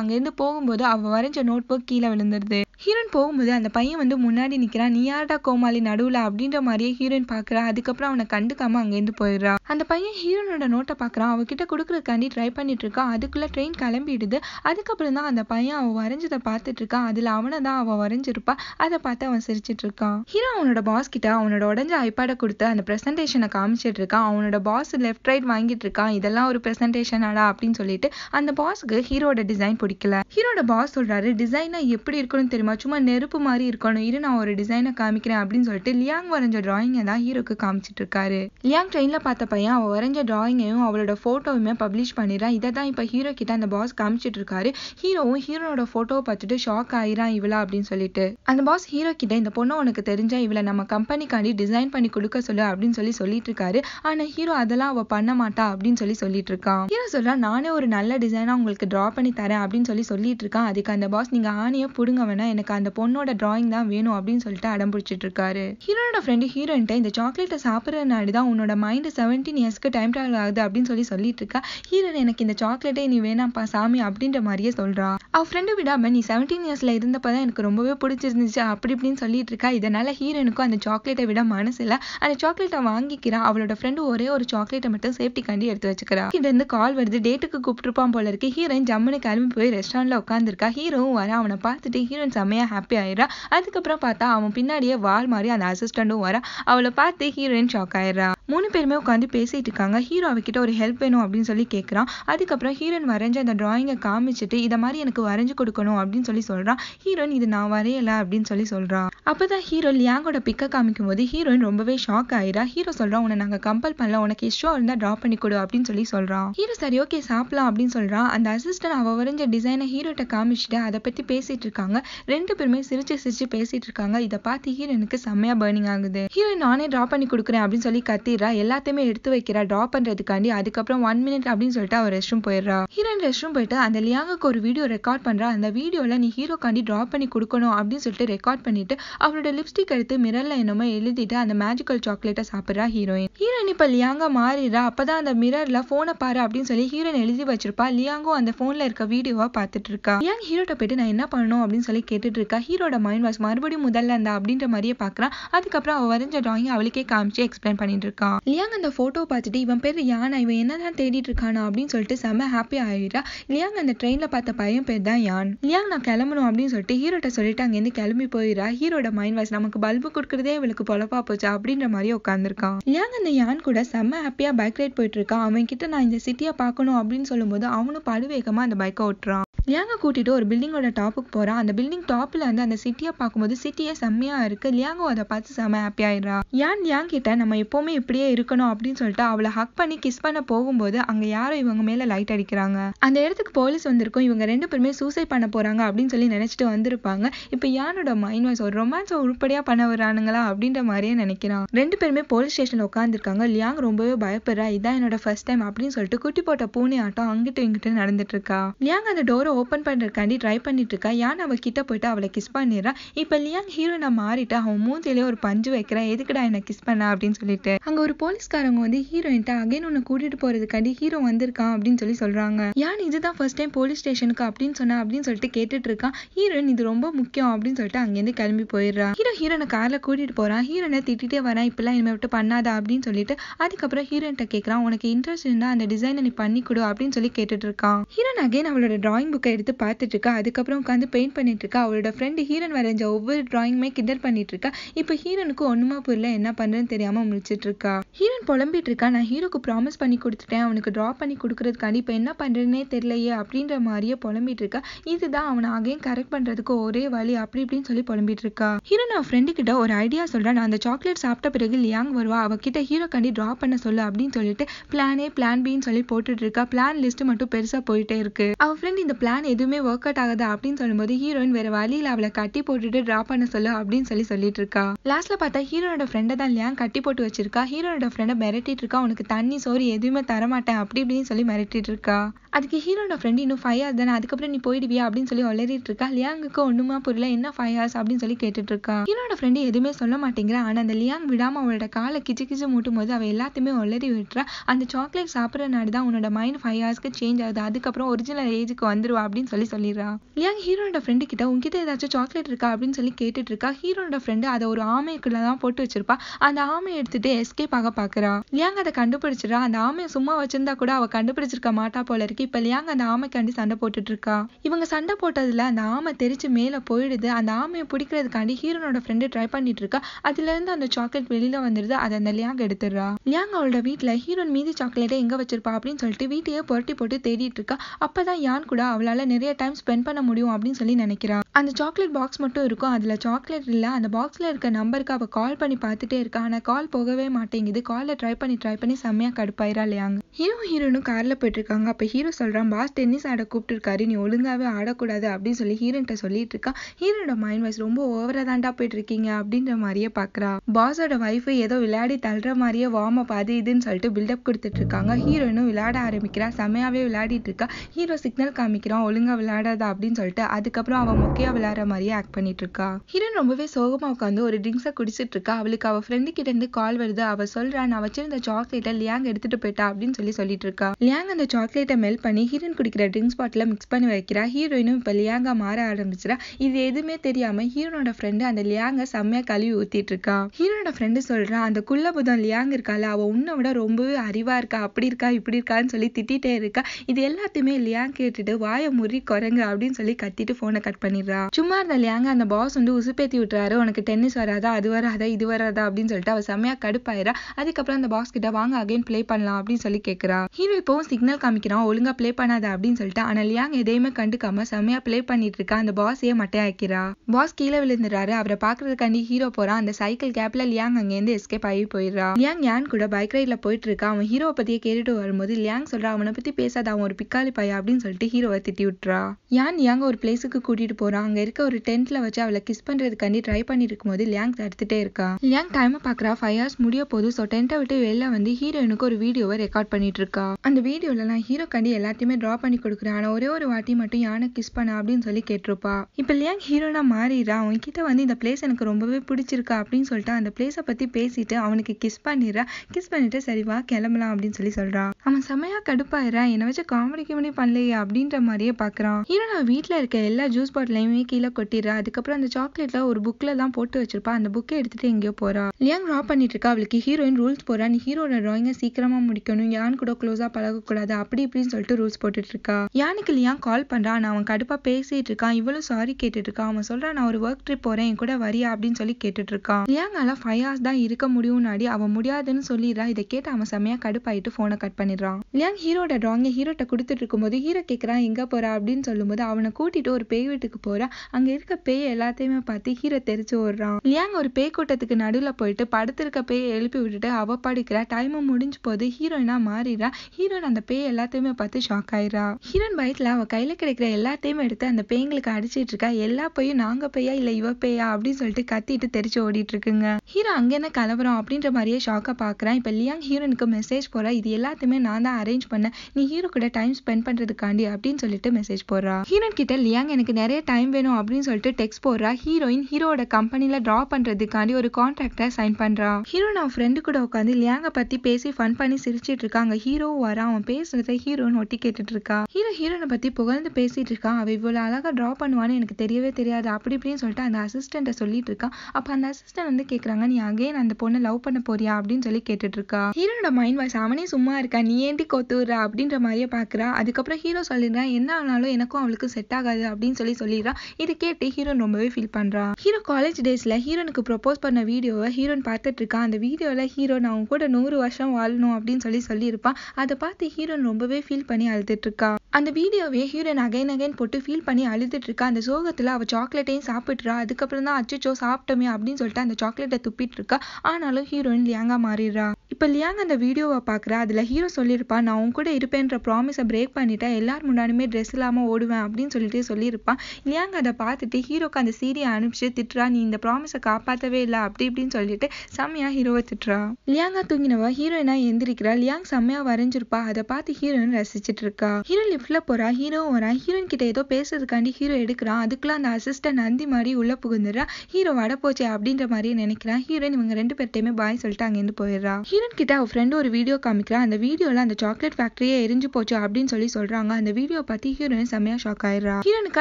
அங்க இருந்து போகும்போது அவ வரைஞ்ச நோட் புக் கீழே விழுந்துருது ஹீரோயின் போகும்போது அந்த பையன் வந்து முன்னாடி நிற்கிறான் நீ யாரடா கோமாளி நடுவில் அப்படின்ற மாதிரியே ஹீரோயின் பார்க்குறா அதுக்கப்புறம் அவனை கண்டுக்காம அங்கேருந்து போயிடுறான் அந்த பையன் ஹீரோனோட நோட்டை பார்க்குறான் அவகிட்ட கொடுக்குறதுக்காண்டி ட்ரை பண்ணிட்டு இருக்கான் அதுக்குள்ளே ட்ரெயின் கிளம்பிடுது அதுக்கப்புறம் தான் அந்த பையன் அவன் வரைஞ்சதை பார்த்துட்டு இருக்கான் அதில் அவனை தான் அவன் வரைஞ்சிருப்பா அதை பார்த்து அவன் சிரிச்சிட்டு இருக்கான் ஹீரோ அவனோட பாஸ் கிட்ட அவனோட உடஞ்ச ஐபேடை கொடுத்து அந்த ப்ரெசன்டேஷனை காமிச்சிட்டு இருக்கான் அவனோட பாஸ் லெஃப்ட் ரைட் வாங்கிட்டு இருக்கான் இதெல்லாம் ஒரு ப்ரெசன்டேஷனாடா அப்படின்னு சொல்லிட்டு அந்த பாஸ்க்கு ஹீரோட டிசைன் பிடிக்கல ஹீரோட பாஸ் சொல்றாரு டிசைனா எப்படி இருக்குன்னு தெரியும் தெரியுமா சும்மா நெருப்பு மாதிரி இருக்கணும் இரு நான் ஒரு டிசைனை காமிக்கிறேன் அப்படின்னு சொல்லிட்டு லியாங் வரைஞ்ச டிராயிங்கை தான் ஹீரோக்கு காமிச்சிட்டு இருக்காரு லியாங் ட்ரெயினில் பார்த்த பையன் அவள் வரைஞ்ச டிராயிங்கையும் அவளோட ஃபோட்டோவுமே பப்ளிஷ் பண்ணிடுறான் இதை தான் இப்போ ஹீரோ கிட்ட அந்த பாஸ் காமிச்சிட்டு இருக்காரு ஹீரோவும் ஹீரோனோட ஃபோட்டோவை பார்த்துட்டு ஷாக் ஆயிரான் இவளா அப்படின்னு சொல்லிட்டு அந்த பாஸ் ஹீரோ கிட்ட இந்த பொண்ணு உனக்கு தெரிஞ்சா இவளை நம்ம கம்பெனிக்காண்டி டிசைன் பண்ணி கொடுக்க சொல்லு அப்படின்னு சொல்லி சொல்லிட்டு இருக்காரு ஆனா ஹீரோ அதெல்லாம் அவ பண்ண மாட்டா அப்படின்னு சொல்லி சொல்லிட்டு இருக்கான் ஹீரோ சொல்றான் நானே ஒரு நல்ல டிசைனா உங்களுக்கு டிரா பண்ணி தரேன் அப்படின்னு சொல்லி சொல்லிட்டு இருக்கான் அதுக்கு அந்த பாஸ் நீங்க ஆணையை புடுங்க வேணா எனக்கு அந்த பொண்ணோட டிராயிங் தான் வேணும் அப்படின்னு சொல்லிட்டு அடம் இருக்காரு ஹீரோனோட ஃப்ரெண்டு ஹீரோயின்ட்ட இந்த சாக்லேட்டை சாப்பிட்ற நாடு தான் உன்னோட மைண்டு செவன்டீன் இயர்ஸ்க்கு டைம் ட்ராவல் ஆகுது அப்படின்னு சொல்லி சொல்லிட்டு இருக்கா ஹீரோன் எனக்கு இந்த சாக்லேட்டே நீ வேணாம்ப்பா சாமி அப்படின்ற மாதிரியே சொல்றா அவ ஃப்ரெண்டு விடாம நீ செவன்டீன் இயர்ஸ்ல இருந்தப்ப தான் எனக்கு ரொம்பவே பிடிச்சிருந்துச்சு அப்படி இப்படின்னு சொல்லிட்டு இருக்கா இதனால ஹீரோனுக்கும் அந்த சாக்லேட்டை விட மனசு அந்த சாக்லேட்டை வாங்கிக்கிறா அவளோட ஃப்ரெண்டு ஒரே ஒரு சாக்லேட்டை மட்டும் காண்டி எடுத்து வச்சுக்கிறா இது இருந்து கால் வருது டேட்டுக்கு கூப்பிட்டுருப்பான் போல இருக்கு ஹீரோயின் ஜம்முனு கிளம்பி போய் ரெஸ்டாரண்ட்ல உட்காந்துருக்கா ஹீரோவும் வர அவனை பார்த்துட்டு ஹீரோயின் செம்மையாக ஹாப்பி ஆயிடுறான் அதுக்கப்புறம் பார்த்தா அவன் பின்னாடியே வால் மாதிரி அந்த அசிஸ்டண்ட்டும் வர அவளை பார்த்து ஹீரோயின் ஷாக் ஆயிடுறான் மூணு பேருமே உட்காந்து பேசிட்டு இருக்காங்க ஹீரோ அவகிட்ட ஒரு ஹெல்ப் வேணும் அப்படின்னு சொல்லி கேட்குறான் அதுக்கப்புறம் ஹீரோயின் வரைஞ்ச அந்த டிராயிங்கை காமிச்சிட்டு இதை மாதிரி எனக்கு வரைஞ்சு கொடுக்கணும் அப்படின்னு சொல்லி சொல்கிறான் ஹீரோயின் இது நான் வரையலை அப்படின்னு சொல்லி சொல்கிறான் அப்போ தான் ஹீரோ லியாங்கோட பிக்கை காமிக்கும் போது ஹீரோயின் ரொம்பவே ஷாக் ஆயிரா ஹீரோ சொல்கிறான் உன்னை நாங்கள் கம்பல் பண்ணல உனக்கு இஷ்டம் இருந்தால் ட்ரா பண்ணி கொடு அப்படின்னு சொல்லி சொல்கிறான் ஹீரோ சரி ஓகே சாப்பிடலாம் அப்படின்னு சொல்கிறான் அந்த அசிஸ்டன்ட் அவள் வரைஞ்ச டிசைனை ஹீரோட்ட காமிச்சிட்டு அதை பற்றி பேசிட்டு இருக்காங்க ரெண்டு பேருமே சிரிச்சு சிரிச்சு பேசிட்டு இருக்காங்க இதை பார்த்து ஹீரோனுக்கு செம்மையா பேர்னிங் ஆகுது ஹீரோ நானே டிரா பண்ணி கொடுக்குறேன் அப்படின்னு சொல்லி கத்திடுறா எல்லாத்தையுமே எடுத்து வைக்கிறா டிரா பண்றதுக்காண்டி அதுக்கப்புறம் ஒன் மினிட் அப்படின்னு சொல்லிட்டு அவர் ரெஸ்ட்ரூம் போயிடுறா ஹீரோயின் ரெஸ்ட்ரூம் போயிட்டு அந்த லியாங்குக்கு ஒரு வீடியோ ரெக்கார்ட் பண்றா அந்த வீடியோல நீ ஹீரோக்காண்டி டிரா பண்ணி கொடுக்கணும் அப்படின்னு சொல்லிட்டு ரெக்கார்ட் பண்ணிட்டு அவரோட லிப்ஸ்டிக் எடுத்து மிரர்ல என்னமோ எழுதிட்டு அந்த மேஜிக்கல் சாக்லேட்டை சாப்பிட்றா ஹீரோயின் ஹீரோயின் இப்ப லியாங்கா மாறிடுறா அப்பதான் அந்த மிரர்ல போனை பாரு அப்படின்னு சொல்லி ஹீரோயின் எழுதி வச்சிருப்பா லியாங்கோ அந்த போன்ல இருக்க வீடியோவா பார்த்துட்டு இருக்கா லியாங் ஹீரோட்ட போயிட்டு நான் என்ன பண்ணணும் அப்படின்னு சொல்லி கேட்டுட்டு இருக்கா ஹீரோட மைண்ட் வாஷ் மறுபடியும் முதல்ல இருந்தா அப்படின்ற மாதிரியே பாக்குறான் அதுக்கப்புறம் அவள் வரைஞ்ச டிராயிங் அவளுக்கே காமிச்சு எக்ஸ்பிளைன் பண்ணிட்டு இருக்கான் லியாங் அந்த ஃபோட்டோ பார்த்துட்டு இவன் பேர் யானை இவன் என்னதான் தேடிட்டு இருக்கானா அப்படின்னு சொல்லிட்டு செம்ம ஹாப்பி ஆயிடுறா லியாங் அந்த ட்ரெயின்ல பார்த்த பையன் பேர் தான் யான் லியாங் நான் கிளம்பணும் அப்படின்னு சொல்லிட்டு ஹீரோட்ட சொல்லிட்டு அங்கேருந்து கிளம்பி போயிடா ஹீரோட மைண்ட் வாஷ் நமக்கு பல்பு கொடுக்குறதே இவளுக்கு பொழப்பா போச்சா அப்படின்ற மாதிரி உட்காந்துருக்கான் லியாங் அந்த யான் கூட செம்ம ஹாப்பியா பைக் ரைட் போயிட்டு இருக்கான் அவன் கிட்ட நான் இந்த சிட்டியை பார்க்கணும் அப்படின்னு சொல்லும்போது அவனும் படுவேகமா அந்த பைக்கை ஓட்டுறான் லியாங்க கூட்டிகிட்டு ஒரு பில்டிங்கோட டாப்புக்கு போறா அந்த பில்டிங் டாப்பில் வந்து அந்த சிட்டியை பார்க்கும்போது சிட்டியே செம்மையாக இருக்குது லியாங்கோ அதை பார்த்து செம்ம ஹாப்பியாயிடுறா ஏன் லியாங் கிட்ட நம்ம எப்போவுமே இப்படியே இருக்கணும் அப்படின்னு சொல்லிட்டு அவளை ஹக் பண்ணி கிஸ் பண்ண போகும்போது அங்கே யாரோ இவங்க மேலே லைட் அடிக்கிறாங்க அந்த இடத்துக்கு போலீஸ் வந்திருக்கும் இவங்க ரெண்டு பேருமே சூசைட் பண்ண போகிறாங்க அப்படின்னு சொல்லி நினச்சிட்டு வந்திருப்பாங்க இப்போ யானோட மைண்ட் வாய்ஸ் ஒரு ரொமான்ஸை உருப்படியாக பண்ண வர்றானுங்களா அப்படின்ற மாதிரியே நினைக்கிறான் ரெண்டு பேருமே போலீஸ் ஸ்டேஷன் உட்காந்துருக்காங்க லியாங் ரொம்பவே பயப்படுறா இதான் என்னோட ஃபர்ஸ்ட் டைம் அப்படின்னு சொல்லிட்டு குட்டி போட்ட பூனை ஆட்டம் அங்கிட்டு இங்கிட்டு நடந்துட்டு இருக்கா லியாங் அந்த டோரை ஓப்பன் பண்ணுறதுக்காண்டி ட்ரை பண்ணிட்டு இருக்கா யான் கிட்ட போயிட்டு அவளை கிஸ் பண்ணிடுறான் இப்போ லியாங் ஹீரோனை மாறிட்டு அவன் மூஞ்சிலே ஒரு பஞ்சு வைக்கிறா எதுக்குடா என்னை கிஸ் பண்ணா அப்படின்னு சொல்லிட்டு அங்கே ஒரு போலீஸ்காரங்க வந்து ஹீரோயின் அகைன் உன்னை கூட்டிட்டு போறதுக்காண்டி ஹீரோ வந்திருக்கான் அப்படின்னு சொல்லி சொல்றாங்க யான் இதுதான் ஃபர்ஸ்ட் டைம் போலீஸ் ஸ்டேஷனுக்கு அப்படின்னு சொன்னா அப்படின்னு சொல்லிட்டு கேட்டுட்டு இருக்கான் ஹீரோயின் இது ரொம்ப முக்கியம் அப்படின்னு சொல்லிட்டு அங்கேருந்து கிளம்பி போயிடுறான் ஹீரோ ஹீரோனை காரில் கூட்டிட்டு போறான் ஹீரோனை திட்டிகிட்டே வரான் இப்பெல்லாம் என்ன விட்டு பண்ணாதா அப்படின்னு சொல்லிட்டு அதுக்கப்புறம் ஹீரோயின்ட்ட கேட்கறான் உனக்கு இன்ட்ரெஸ்ட் இருந்தா அந்த டிசைனை நீ பண்ணி கொடு அப்படின்னு சொல்லி கேட்டுட்டு இருக்கான் ஹீரோன் அகைன் அவளோட டிராயிங் புக் புக்கை எடுத்து பார்த்துட்டு இருக்கா அதுக்கப்புறம் உட்காந்து பெயிண்ட் பண்ணிட்டு இருக்கா அவளோட ஃப்ரெண்டு ஹீரன் வரைஞ்ச ஒவ்வொரு டிராயிங்குமே கிண்டல் பண்ணிட்டு இருக்கா இப்போ ஹீரனுக்கு ஒண்ணுமா புரியல என்ன பண்றேன்னு தெரியாம முடிச்சிட்டு இருக்கா ஹீரன் புலம்பிட்டு இருக்கா நான் ஹீரோக்கு ப்ராமிஸ் பண்ணி கொடுத்துட்டேன் அவனுக்கு ட்ரா பண்ணி கொடுக்கறதுக்காண்டி இப்போ என்ன பண்றேன்னே தெரியலையே அப்படின்ற மாதிரியே புலம்பிட்டு இருக்கா இதுதான் அவனை அகைன் கரெக்ட் பண்றதுக்கு ஒரே வழி அப்படி இப்படின்னு சொல்லி புலம்பிட்டு இருக்கா ஹீரோ நான் ஃப்ரெண்டு கிட்ட ஒரு ஐடியா சொல்றான் அந்த சாக்லேட் சாப்பிட்ட பிறகு லியாங் வருவா அவகிட்ட ஹீரோ கண்டி ட்ரா பண்ண சொல்லு அப்படின்னு சொல்லிட்டு பிளான் ஏ பிளான் பின்னு சொல்லி போட்டுட்டு இருக்கா பிளான் லிஸ்ட் மட்டும் பெருசா போயிட்டே இருக்கு அவன் ஃப்ரெண்ட் இந்த பிளான் பிளான் எதுவுமே ஒர்க் அவுட் ஆகுது அப்படின்னு சொல்லும்போது ஹீரோயின் வேற வழியில் அவளை கட்டி போட்டுட்டு ட்ராப் பண்ண சொல்லு அப்படின்னு சொல்லி சொல்லிட்டு இருக்கா லாஸ்ட்ல பார்த்தா ஹீரோனோட ஃப்ரெண்டை தான் லியாங் கட்டி போட்டு வச்சிருக்கா ஹீரோனோட ஃப்ரெண்டை மிரட்டிட்டு இருக்கா உனக்கு தண்ணி சோறு எதுவுமே தரமாட்டேன் அப்படி இப்படின்னு சொல்லி மிரட்டிட்டு இருக்கா அதுக்கு ஹீரோனோட ஃப்ரெண்ட் இன்னும் ஃபைவ் ஹவர்ஸ் தானே அதுக்கப்புறம் நீ போயிடுவியா அப்படின்னு சொல்லி ஒளரிட்டு இருக்கா லியாங்குக்கு ஒண்ணுமா புரியல என்ன ஃபைவ் ஹவர்ஸ் அப்படின்னு சொல்லி கேட்டுட்டு இருக்கா ஹீரோட ஃப்ரெண்ட் எதுவுமே சொல்ல மாட்டேங்கிறா ஆனா அந்த லியாங் விடாம அவளோட காலை கிச்சு கிச்சு மூட்டும் போது அவ எல்லாத்தையுமே ஒளரி விட்டுறா அந்த சாக்லேட் சாப்பிட்ற நாடு தான் உன்னோட மைண்ட் ஃபைவ் ஹவர்ஸ்க்கு சேஞ்ச் ஆகுது அதுக்கப்புறம் ஒரிஜினல் ஏஜுக்கு வந்துருவா வா அப்படின்னு சொல்லி சொல்லிடுறான் ஏன் ஹீரோனோட ஃப்ரெண்டு கிட்ட உங்ககிட்ட ஏதாச்சும் சாக்லேட் இருக்கா அப்படின்னு சொல்லி கேட்டுட்டு இருக்கா ஹீரோனோட ஃப்ரெண்டு அதை ஒரு ஆமைக்குள்ள தான் போட்டு வச்சிருப்பா அந்த ஆமை எடுத்துட்டு எஸ்கேப் ஆக பாக்குறா லியாங் அதை கண்டுபிடிச்சிடா அந்த ஆமையை சும்மா வச்சிருந்தா கூட அவ கண்டுபிடிச்சிருக்க மாட்டா போல இருக்கு இப்ப லியாங் அந்த ஆமைக்காண்டி சண்டை போட்டுட்டு இருக்கா இவங்க சண்டை போட்டதுல அந்த ஆமை தெரிச்சு மேல போயிடுது அந்த ஆமையை பிடிக்கிறதுக்காண்டி ஹீரோனோட ஃப்ரெண்டு ட்ரை பண்ணிட்டு இருக்கா அதுல இருந்து அந்த சாக்லேட் வெளியில வந்துருது அதை அந்த லியாங் எடுத்துடுறா லியாங் அவளோட வீட்டுல ஹீரோன் மீதி சாக்லேட்டை எங்க வச்சிருப்பா அப்படின்னு சொல்லிட்டு வீட்டையே புரட்டி போட்டு தேடிட்டு இருக்கா அப்பதான் யான் கூட அவளை அவளால் நிறைய டைம் ஸ்பெண்ட் பண்ண முடியும் அப்படின்னு சொல்லி நினைக்கிறா அந்த சாக்லேட் பாக்ஸ் மட்டும் இருக்கும் அதில் சாக்லேட் இல்லை அந்த பாக்ஸில் இருக்க நம்பருக்கு அவள் கால் பண்ணி பார்த்துட்டே இருக்கா ஆனால் கால் போகவே மாட்டேங்குது காலில் ட்ரை பண்ணி ட்ரை பண்ணி செம்மையாக கடுப்பாயிரா இல்லையாங்க ஹீரோ ஹீரோனும் காரில் போயிட்டுருக்காங்க அப்போ ஹீரோ சொல்கிறான் பாஸ் டென்னிஸ் ஆட கூப்பிட்டுருக்காரு நீ ஒழுங்காகவே ஆடக்கூடாது அப்படின்னு சொல்லி ஹீரோன்ட்ட சொல்லிட்டு இருக்கா ஹீரோட மைண்ட் வாய்ஸ் ரொம்ப ஓவராக தாண்டா போயிட்டு இருக்கீங்க அப்படின்ற மாதிரியே பார்க்குறா பாஸோட ஒய்ஃபு ஏதோ விளையாடி தள்ளுற மாதிரியே வார்ம் அப் அது இதுன்னு சொல்லிட்டு பில்டப் கொடுத்துட்டு இருக்காங்க ஹீரோயினும் விளையாட ஆரம்பிக்கிறா செம்மையாகவே விளையாடிட்டு இருக்கா ஹீரோ சிக்னல் காமிக்கிறான் ஒழுங்காக விளையாடாத அப்படின்னு சொல்லிட்டு அதுக்கப்புறம் அவன் முக்கிய ஜாலியா விளையாடுற மாதிரியே ஆக்ட் பண்ணிட்டு இருக்கா ஹீரன் ரொம்பவே சோகமா உட்காந்து ஒரு ட்ரிங்க்ஸை குடிச்சிட்டு இருக்கா அவளுக்கு அவ ஃப்ரெண்டு கிட்ட இருந்து கால் வருது அவள் சொல்றா நான் வச்சிருந்த சாக்லேட்டை லியாங் எடுத்துட்டு போயிட்டா அப்படின்னு சொல்லி சொல்லிட்டு இருக்கா லியாங் அந்த சாக்லேட்டை மெல் பண்ணி ஹீரன் குடிக்கிற ட்ரிங்க்ஸ் பாட்டில மிக்ஸ் பண்ணி வைக்கிறா ஹீரோயினும் இப்போ லியாங்கா மாற ஆரம்பிச்சிரா இது எதுவுமே தெரியாம ஹீரோனோட ஃப்ரெண்டு அந்த லியாங்க செம்மையா கழுவி ஊத்திட்டு இருக்கா ஹீரோனோட ஃப்ரெண்டு சொல்றா அந்த குள்ளபுதம் லியாங் இருக்கால அவ உன்னை விட ரொம்பவே அறிவா இருக்கா அப்படி இருக்கா இப்படி இருக்கான்னு சொல்லி திட்டே இருக்கா இது எல்லாத்தையுமே லியாங் கேட்டுட்டு வாயை முறி குரங்கு அப்படின்னு சொல்லி கத்திட்டு போனை கட் பண்ணிடுறான் போயிடுறா சும்மா இருந்தா ஏங்க அந்த பாஸ் வந்து உசுப்பேத்தி விட்டுறாரு உனக்கு டென்னிஸ் வராதா அது வராதா இது வராதா அப்படின்னு சொல்லிட்டு அவர் செம்மையா கடுப்பாயிரா அதுக்கப்புறம் அந்த பாஸ் கிட்ட வாங்க அகைன் பிளே பண்ணலாம் அப்படின்னு சொல்லி கேட்கறா ஹீரோ இப்பவும் சிக்னல் காமிக்கிறான் ஒழுங்கா பிளே பண்ணாத அப்படின்னு சொல்லிட்டு ஆனா லியாங் எதையுமே கண்டுக்காம செம்மையா பிளே பண்ணிட்டு இருக்கா அந்த பாஸையே மட்டையாக்கிறா பாஸ் கீழே விழுந்துறாரு அவரை பாக்குறதுக்காண்டி ஹீரோ போறான் அந்த சைக்கிள் கேப்ல லியாங் அங்கேருந்து எஸ்கேப் ஆகி போயிடுறா லியாங் யான் கூட பைக் ரைட்ல போயிட்டு இருக்கா அவன் ஹீரோ பத்தியே கேட்டுட்டு வரும்போது லியாங் சொல்றா அவனை பத்தி பேசாத அவன் ஒரு பிக்காலி பையன் அப்படின்னு சொல்லிட்டு ஹீரோவை திட்டி விட்டுறா யான் லியாங்க ஒரு பிளேஸுக்கு கூட்டிட்டு போறான் போகிறான் அங்கே இருக்க ஒரு டென்ட்ல வச்சு அவளை கிஸ் பண்றதுக்காண்டி ட்ரை பண்ணிருக்கும் போது லியாங் தடுத்துட்டே இருக்கா லியாங் டைம் பாக்குறா ஃபைவ் ஹவர்ஸ் முடிய போது ஸோ டென்ட்டை விட்டு வெளில வந்து ஹீரோயினுக்கு ஒரு வீடியோவை ரெக்கார்ட் பண்ணிட்டு இருக்கா அந்த வீடியோல ஹீரோ கண்டி எல்லாத்தையுமே ட்ரா பண்ணி கொடுக்குறா ஆனா ஒரே ஒரு வாட்டி மட்டும் யானை கிஸ் பண்ண அப்படின்னு சொல்லி கேட்டிருப்பா இப்போ லியாங் ஹீரோனா மாறிடுறா கிட்ட வந்து இந்த பிளேஸ் எனக்கு ரொம்பவே பிடிச்சிருக்கா அப்படின்னு சொல்லிட்டு அந்த பிளேஸை பத்தி பேசிட்டு அவனுக்கு கிஸ் பண்ணிடுறா கிஸ் பண்ணிட்டு சரி வா கிளம்பலாம் அப்படின்னு சொல்லி சொல்றான் அவன் செமையா கடுப்பாயிரா என்னை வச்சு காமெடி கிமெடி பண்ணலையே அப்படின்ற மாதிரியே பாக்குறான் ஹீரோ நான் இருக்க எல்லா ஜூஸ் பாட்டிலையும் எல்லாத்தையுமே கீழே கொட்டிடுறா அதுக்கப்புறம் அந்த சாக்லேட்ல ஒரு புக்ல தான் போட்டு வச்சிருப்பா அந்த புக்கை எடுத்துட்டு எங்கேயோ போறா லியாங் ட்ராப் பண்ணிட்டு இருக்கா அவளுக்கு ஹீரோயின் ரூல்ஸ் போறா நீ ஹீரோட ட்ராயிங்க சீக்கிரமா முடிக்கணும் யான் கூட க்ளோஸா கூடாது அப்படி இப்படின்னு சொல்லிட்டு ரூல்ஸ் போட்டுட்டு இருக்கா யானுக்கு லியாங் கால் பண்றா நான் அவன் கடுப்பா பேசிட்டு இருக்கான் இவ்வளவு சாரி கேட்டுட்டு இருக்கான் அவன் சொல்றான் நான் ஒரு ஒர்க் ட்ரிப் போறேன் என் கூட வரியா அப்படின்னு சொல்லி கேட்டுட்டு இருக்கான் லியாங்கால ஃபைவ் ஹார்ஸ் தான் இருக்க முடியும்னாடி அவன் முடியாதுன்னு சொல்லிடுறா இதை கேட்டு அவன் செம்மையா கடுப்பாயிட்டு போனை கட் பண்ணிடுறான் லியாங் ஹீரோட ட்ராயிங்கை ஹீரோட்ட கொடுத்துட்டு இருக்கும்போது ஹீரோ கேட்கறான் எங்க போறா அப்படின்னு சொல்லும்போது அவனை கூட்டிட்டு ஒரு பேய் வீட்டுக்கு போற போகிறா அங்க இருக்க பேய் எல்லாத்தையுமே பார்த்து ஹீரோ தெரிச்சு ஓடுறான் லியாங் ஒரு பேய் கூட்டத்துக்கு நடுவுல போயிட்டு படுத்திருக்க பேய் எழுப்பி விட்டுட்டு அவ படிக்கிறா டைம் முடிஞ்சு போது ஹீரோயினா மாறிடுறா ஹீரோயின் அந்த பேய் எல்லாத்தையுமே பார்த்து ஷாக் ஆயிரா ஹீரோயின் பயத்துல அவள் கையில கிடைக்கிற எல்லாத்தையுமே எடுத்து அந்த பேய்களுக்கு அடிச்சிட்டு இருக்கா எல்லா பேயும் நாங்க பேயா இல்லை இவ பேயா அப்படின்னு சொல்லிட்டு கத்திட்டு தெரிச்சு ஓடிட்டு இருக்குங்க ஹீரோ அங்க என்ன கலவரம் அப்படின்ற மாதிரியே ஷாக்க பாக்குறான் இப்போ லியாங் ஹீரோனுக்கு மெசேஜ் போறா இது எல்லாத்தையுமே நான் தான் அரேஞ்ச் பண்ணேன் நீ ஹீரோ கூட டைம் ஸ்பெண்ட் பண்றதுக்காண்டி அப்படின்னு சொல்லிட்டு மெசேஜ் போறா ஹீரோன் கிட்ட லியாங் எனக்கு நிறைய டைம் டைம் வேணும் அப்படின்னு சொல்லிட்டு டெக்ஸ்ட் போடுறா ஹீரோயின் ஹீரோட கம்பெனியில் டிரா பண்ணுறதுக்காண்டி ஒரு கான்ட்ராக்டை சைன் பண்றா ஹீரோ நான் ஃப்ரெண்டு கூட உட்காந்து லியாங்கை பற்றி பேசி ஃபன் பண்ணி சிரிச்சிட்டு இருக்காங்க ஹீரோ வர அவன் பேசுறத ஹீரோன்னு ஒட்டி கேட்டுட்டு இருக்கா ஹீரோ ஹீரோனை பற்றி புகழ்ந்து பேசிட்டு இருக்கான் அவள் இவ்வளோ அழகாக ட்ரா பண்ணுவான்னு எனக்கு தெரியவே தெரியாது அப்படி இப்படின்னு சொல்லிட்டு அந்த அசிஸ்டண்ட்டை சொல்லிட்டு இருக்கா அப்போ அந்த அசிஸ்டன்ட் வந்து கேட்குறாங்க நீ அங்கே அந்த பொண்ணை லவ் பண்ண போறியா அப்படின்னு சொல்லி கேட்டுட்டு இருக்கா ஹீரோட மைண்ட் வாய்ஸ் அவனே சும்மா இருக்கா நீ ஏண்டி கொத்துடுறா அப்படின்ற மாதிரியே பார்க்குறா அதுக்கப்புறம் ஹீரோ சொல்லிடுறான் என்ன ஆனாலும் எனக்கும் அவளுக்கு செட் ஆகாது அப்படின்னு சொல்லி சொல்லிடுறா இது கேட்டு ஹீரோன் ரொம்பவே ஃபீல் பண்ணுறா ஹீரோ காலேஜ் டேஸ்ல ஹீரோனுக்கு ப்ரொப்போஸ் பண்ண வீடியோவை ஹீரோன் பார்த்துட்டு இருக்கா அந்த வீடியோவில் ஹீரோன் அவங்க கூட நூறு வருஷம் வாழணும் அப்படின்னு சொல்லி சொல்லியிருப்பான் அதை பார்த்து ஹீரோன் ரொம்பவே ஃபீல் பண்ணி அழுதுட்டு இருக்கா அந்த வீடியோவே ஹீரோன் அகைன் அகைன் போட்டு ஃபீல் பண்ணி அழுதுட்டு இருக்கா அந்த சோகத்துல அவ சாக்லேட்டையும் சாப்பிட்றா அதுக்கப்புறம் தான் அச்சோ சாப்பிட்டோமே அப்படின்னு சொல்லிட்டு அந்த சாக்லேட்டை துப்பிட்டு இருக்கா ஆனாலும் ஹீரோயின் லியாங்கா மாறிடுறா இப்போ லியாங் அந்த வீடியோவை பார்க்குற அதில் ஹீரோ சொல்லியிருப்பா நான் உன் கூட இருப்பேன்ற ப்ராமிஸை பிரேக் பண்ணிட்டேன் எல்லார் முன்னாடியுமே ட்ரெஸ் இல்லாமல் ஓடுவேன் அப்படின்னு சொல்லிட்டு சொல்லியிருப்பான் லியாங் அதை பார்த்துட்டு ஹீரோக்கு அந்த சீரியை அனுப்பிச்சு திட்டுறா நீ இந்த ப்ராமிஸை காப்பாற்றவே இல்லை அப்படி இப்படின்னு சொல்லிட்டு செம்மையாக ஹீரோவை திட்டுறா லியாங்கா தூங்கினவ ஹீரோயினா எந்திரிக்கிறா லியாங் செம்மையாக வரைஞ்சிருப்பா அதை பார்த்து ஹீரோயின் ரசிச்சிட்டு இருக்கா ஹீரோ லிஃப்ட்டில் போகிறா ஹீரோ வரா ஹீரோயின் கிட்ட ஏதோ பேசுறதுக்காண்டி ஹீரோ எடுக்கிறான் அதுக்குள்ள அந்த அசிஸ்டன்ட் நந்தி மாதிரி உள்ளே புகுந்துடுறா ஹீரோ வட போச்சே அப்படின்ற மாதிரி நினைக்கிறான் ஹீரோயின் இவங்க ரெண்டு பேர்ட்டையுமே பாய் சொல்லிட்டு அங்கேருந்து போயிடுறா ஹீரன் கிட்ட அவள் ஃப்ரெண்டு ஒரு வீடியோ காமிக்கிறான் அந்த வீடியோவில் அந்த சாக்லேட் ஃபேக்ட்ரியே எரிஞ்சு போச்சு அப்படின்னு சொல்லி சொல்கிறாங்க அந்த வீடியோ பார்த்து ஹீரோயின் செம்மையாக ஷாக் ஆயிடுறா ஹீரனுக்கு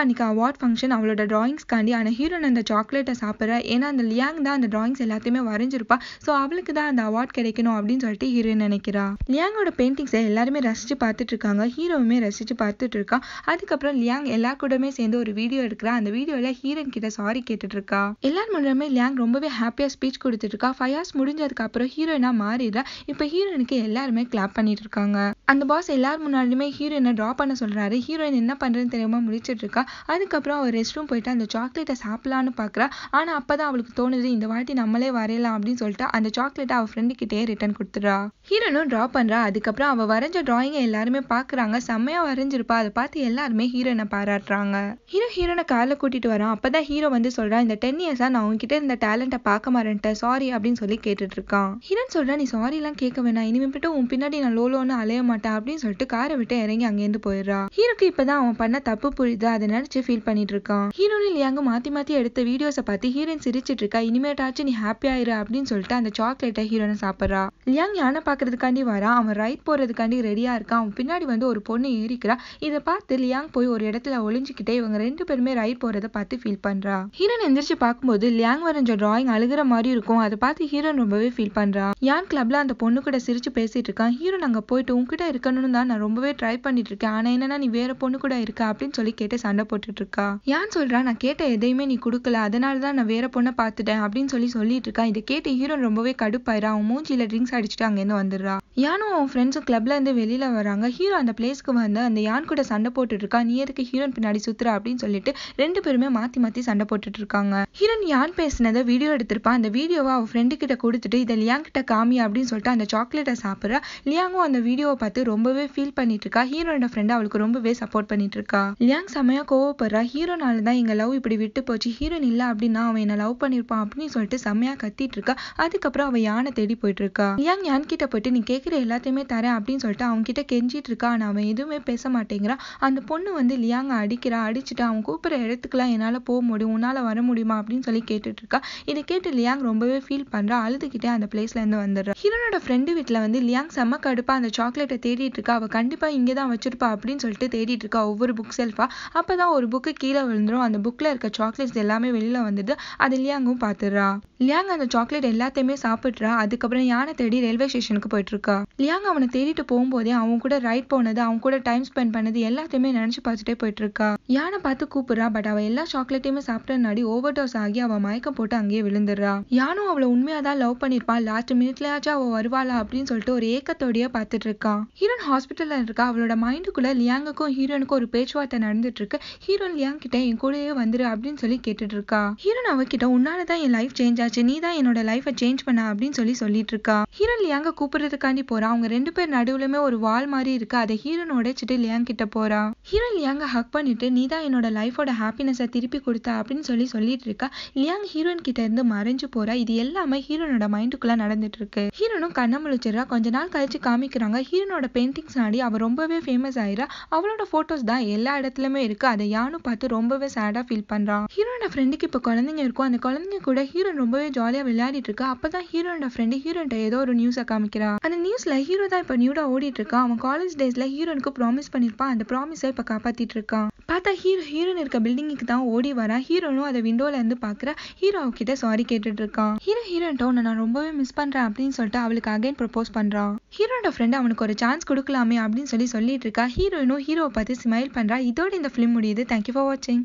அன்னைக்கு அவார்ட் ஃபங்க்ஷன் அவளோட ட்ராயிங்ஸ்க்காண்டி ஆனால் ஹீரோன் அந்த சாக்லேட்டை சாப்பிட்ற ஏன்னா அந்த லியாங் தான் அந்த டிராயிங்ஸ் எல்லாத்தையுமே வரைஞ்சிருப்பா ஸோ அவளுக்கு தான் அந்த அவார்ட் கிடைக்கணும் அப்படின்னு சொல்லிட்டு ஹீரோயின் நினைக்கிறா லியாங்கோட பெயிண்டிங்ஸை எல்லாருமே ரசித்து பார்த்துட்டு இருக்காங்க ஹீரோவுமே ரசித்து பார்த்துட்டு இருக்கா அதுக்கப்புறம் லியாங் எல்லா கூடமே சேர்ந்து ஒரு வீடியோ எடுக்கிறா அந்த வீடியோவில் ஹீரோன் கிட்ட சாரி கேட்டுட்டு இருக்கா எல்லார் முன்னாடியுமே லியாங் ரொம்பவே ஹாப்பியாக ஸ்பீச் கொடுத்துட்டு இருக்கா ஃபைவ் ஹார்ஸ் முடிஞ்சதுக்கு அப்புறம் ஹீரோயினா மாறி இதை இப்போ ஹீரோயினுக்கு எல்லாருமே கிளாப் பண்ணிட்டு இருக்காங்க அந்த பாஸ் எல்லார் முன்னாடியுமே ஹீரோயினை ட்ரா பண்ண சொல்றாரு ஹீரோயின் என்ன பண்ணுறதுன்னு தெரியாம முடிச்சிட்டு இருக்கா அதுக்கப்புறம் அவர் ரெஸ்ட் ரூம் போயிட்டு அந்த சாக்லேட்டை சாப்பிடலான்னு பாக்குறா ஆனா அப்பதான் அவளுக்கு தோணுது இந்த வாட்டி நம்மளே வரையலாம் அப்படின்னு சொல்லிட்டு அந்த சாக்லேட்டை அவள் கிட்டே ரிட்டர்ன் கொடுத்துட்றா ஹீரோனும் ட்ரா பண்றா அதுக்கப்புறம் அவ வரைஞ்ச டிராயிங்கை எல்லாருமே பாக்குறாங்க செம்மையா வரைஞ்சிருப்பா அதை பார்த்து எல்லாருமே ஹீரோயினை பாராட்டுறாங்க ஹீரோ ஹீரோனை கார்ல கூட்டிட்டு வரான் அப்பதான் ஹீரோ வந்து சொல்றா இந்த டென் இயர்ஸாக நான் உங்ககிட்ட இந்த டேலண்ட பாக்க மாட்டேன்ட்டேன் சாரி அப்படின்னு சொல்லி கேட்டுட்டு இருக்கான் ஹீரோன் சொல்றா நீ சாரிலாம் கேட்க வேணாம் இனிமே உன் பின்னாடி நான் லோலோன்னு அலைய மாட்டேன் அப்படின்னு சொல்லிட்டு காரை விட்டு இறங்கி அங்கேருந்து போயிடுறா ஹீரோக்கு இப்பதான் அவன் பண்ண தப்பு புரியுது அதை நினைச்சு ஃபீல் பண்ணிட்டு இருக்கான் ஹீரோனில் இல்லையாங்க மாத்தி மாத்தி எடுத்த வீடியோஸை பார்த்து ஹீரோயின் சிரிச்சிட்டு இருக்கா இனிமேட்டாச்சும் நீ ஹாப்பியா இரு அப்படின்னு சொல்லிட்டு அந்த சாக்லேட்டை ஹீரோனை சாப்பிட்றா லியாங் யானை பாக்குறதுக்காண்டி வரா அவன் ரைட் போறதுக்காண்டி ரெடியா இருக்கான் அவன் பின்னாடி வந்து ஒரு பொண்ணு ஏறிக்கிறா இதை பார்த்து லியாங் போய் ஒரு இடத்துல ஒளிஞ்சுக்கிட்டே இவங்க ரெண்டு பேருமே ரைட் போறதை பார்த்து ஃபீல் பண்றா ஹீரோன் எந்திரிச்சு பார்க்கும்போது லியாங் வரைஞ்ச டிராயிங் அழுகிற மாதிரி இருக்கும் அதை பார்த்து ஹீரோன் ரொம்பவே ஃபீல் பண்றா யான் கிளப் கிளப்ல அந்த பொண்ணு கூட சிரிச்சு பேசிட்டு இருக்கான் ஹீரோ நாங்கள் போயிட்டு உங்ககிட்ட இருக்கணும்னு தான் நான் ரொம்பவே ட்ரை பண்ணிட்டு இருக்கேன் ஆனால் என்னன்னா நீ வேற பொண்ணு கூட இருக்க அப்படின்னு சொல்லி கேட்டு சண்டை போட்டுட்டு இருக்கா ஏன் சொல்றா நான் கேட்ட எதையுமே நீ கொடுக்கல அதனால தான் நான் வேற பொண்ணை பார்த்துட்டேன் அப்படின்னு சொல்லி சொல்லிட்டு இருக்கான் இதை கேட்டு ஹீரோன் ரொம்பவே கடுப்பாயிரா அவன் மூஞ்சியில ட்ரிங்க்ஸ் அடிச்சுட்டு அங்கேருந்து வந்துடுறா யானும் அவன் ஃப்ரெண்ட்ஸும் கிளப்ல இருந்து வெளியில வராங்க ஹீரோ அந்த பிளேஸ்க்கு வந்து அந்த யான் கூட சண்டை போட்டுட்டு இருக்கா நீ எதுக்கு ஹீரோன் பின்னாடி சுத்துற அப்படின்னு சொல்லிட்டு ரெண்டு பேருமே மாத்தி மாத்தி சண்டை போட்டுட்டு இருக்காங்க ஹீரோன் யான் பேசினதை வீடியோ எடுத்திருப்பான் அந்த வீடியோவை அவன் ஃப்ரெண்டு கிட்ட கொடுத்துட்டு இதை யான் கிட்ட காமி அப்படின்னு அப்படின்னு சொல்லிட்டு அந்த சாக்லேட்டை சாப்பிட்றா லியாங்கும் அந்த வீடியோவை பார்த்து ரொம்பவே ஃபீல் பண்ணிட்டு இருக்கா ஹீரோனோட ஃப்ரெண்ட் அவளுக்கு ரொம்பவே சப்போர்ட் பண்ணிட்டு இருக்கா லியாங் செமையா கோவப்படுறா ஹீரோனால தான் எங்க லவ் இப்படி விட்டு போச்சு ஹீரோன் இல்லை அப்படின்னா அவன் என்ன லவ் பண்ணிருப்பான் அப்படின்னு சொல்லிட்டு செம்மையா கத்திட்டு இருக்கா அதுக்கப்புறம் அவன் யானை தேடி போயிட்டு இருக்கா லியாங் யான் கிட்ட போயிட்டு நீ கேக்குற எல்லாத்தையுமே தரேன் அப்படின்னு சொல்லிட்டு அவங்க கிட்ட கெஞ்சிட்டு இருக்கா ஆனா அவன் எதுவுமே பேச மாட்டேங்கிறான் அந்த பொண்ணு வந்து லியாங்க அடிக்கிறா அடிச்சுட்டு அவன் கூப்பிட்ற இடத்துக்குலாம் என்னால போக முடியும் உன்னால வர முடியுமா அப்படின்னு சொல்லி கேட்டுட்டு இருக்கா இதை கேட்டு லியாங் ரொம்பவே ஃபீல் பண்றா அழுதுகிட்டே அந்த பிளேஸ்ல இருந்து வந்துடுறா கிரணோட ஃப்ரெண்டு வீட்டில் வந்து லியாங் செம்ம கடுப்பாக அந்த சாக்லேட்டை தேடிட்டு இருக்கா அவள் கண்டிப்பாக இங்கே தான் வச்சிருப்பா அப்படின்னு சொல்லிட்டு தேடிட்டு இருக்கா ஒவ்வொரு புக் செல்ஃபாக அப்போ தான் ஒரு புக்கு கீழே விழுந்துடும் அந்த புக்கில் இருக்க சாக்லேட்ஸ் எல்லாமே வெளியில் வந்துடுது அது லியாங்கும் பார்த்துடுறா லியாங் அந்த சாக்லேட் எல்லாத்தையுமே சாப்பிட்றா அதுக்கப்புறம் யானை தேடி ரயில்வே ஸ்டேஷனுக்கு போயிட்டு இருக்கா லியாங் அவனை தேடிட்டு போகும்போதே அவன் கூட ரைட் போனது அவன் கூட டைம் ஸ்பெண்ட் பண்ணது எல்லாத்தையுமே நினைச்சு பார்த்துட்டே போயிட்டு இருக்கா யானை பார்த்து கூப்பிடுறா பட் அவள் எல்லா சாக்லேட்டையுமே சாப்பிட்ட நாடி ஓவர் டோஸ் ஆகி அவள் மயக்கம் போட்டு அங்கேயே விழுந்துடுறா யானும் அவளை உண்மையாக தான் லவ் பண்ணியிருப்பான் லாஸ்ட் மினிட்லயாச்சும் முடிஞ்சா அவள் வருவாளா அப்படின்னு சொல்லிட்டு ஒரு ஏக்கத்தோடையே பார்த்துட்டு இருக்கான் ஹீரோன் ஹாஸ்பிட்டலில் இருக்கா அவளோட மைண்டுக்குள்ளே லியாங்குக்கும் ஹீரோனுக்கும் ஒரு பேச்சுவார்த்தை நடந்துட்டு இருக்கு ஹீரோன் லியாங் கிட்ட என் கூடயே வந்துரு அப்படின்னு சொல்லி கேட்டுட்டு இருக்கா ஹீரோன் அவகிட்ட உன்னால தான் என் லைஃப் சேஞ்ச் ஆச்சு நீ தான் என்னோட லைஃபை சேஞ்ச் பண்ண அப்படின்னு சொல்லி சொல்லிட்டு இருக்கா ஹீரோன் லியாங்க கூப்பிடுறதுக்காண்டி போறா அவங்க ரெண்டு பேர் நடுவுலுமே ஒரு வால் மாதிரி இருக்கு அதை ஹீரோன் உடைச்சிட்டு லியாங் கிட்ட போறா ஹீரோயின் லியாங்கை ஹக் பண்ணிவிட்டு நீ தான் என்னோட லைஃபோட ஹாப்பினஸை திருப்பி கொடுத்தா அப்படின்னு சொல்லி சொல்லிட்டு இருக்கா லியாங் ஹீரோயின் கிட்ட இருந்து மறைஞ்சு போறா இது எல்லாமே ஹீரோனோட மைண்டுக்குள்ளே நடந்துட்டு இருக்கு ஹீரோனும் கண்ணை முழிச்சிடறா கொஞ்ச நாள் கழிச்சு காமிக்கிறாங்க ஹீரோனோட பெயிண்டிங்ஸ் நாடி அவள் ரொம்பவே ஃபேமஸ் ஆயிரா அவளோட ஃபோட்டோஸ் தான் எல்லா இடத்துலையுமே இருக்கு அதை யானும் பார்த்து ரொம்பவே சேடாக ஃபீல் பண்ணுறான் ஹீரோனோட ஃப்ரெண்டுக்கு இப்போ குழந்தைங்க இருக்கும் அந்த குழந்தைங்க கூட ஹீரோன் ரொம்பவே ஜாலியாக விளையாடிட்டு இருக்கா அப்பதான் ஹீரோனோட ஃப்ரெண்டு ஹீரோன்ட்ட ஏதோ ஒரு நியூஸை காமிக்கிறா அந்த நியூஸ்ல ஹீரோ தான் இப்போ நியூடா ஓடிட்டு இருக்கா அவன் காலேஜ் டேஸ்ல ஹீரோனுக்கு ப்ராமிஸ் பண்ணிருப்பான் அந்த ப்ராமிஸை இப்ப காப்பாத்திட்டு இருக்கான் பார்த்தா ஹீரோ ஹீரோன் இருக்க பில்டிங்க்கு தான் ஓடி வரா ஹீரோனும் அதை விண்டோல இருந்து பார்க்குற ஹீரோ கிட்ட சாரி கேட்டுட்டு இருக்கான் ஹீரோ ஹீரோன்ட்ட உன்னை நான் ரொம்பவே மிஸ் பண்றேன் அப்படின்னு சொல்லிட்டு அவளுக்கு அகைன் ப்ரொபோஸ் பண்றான் ஹீரோட ஃப்ரெண்ட் அவனுக்கு ஒரு சான்ஸ் கொடுக்கலாமே அப்படின்னு சொல்லி சொல்லிட்டு இருக்கா ஹீரோயினும் ஹீரோவை பார்த்து ஸ்மைல் பண்றா இதோட இந்த ஃபிலிம் முடியுது தேங்க்யூ ஃபார் வாட்சிங்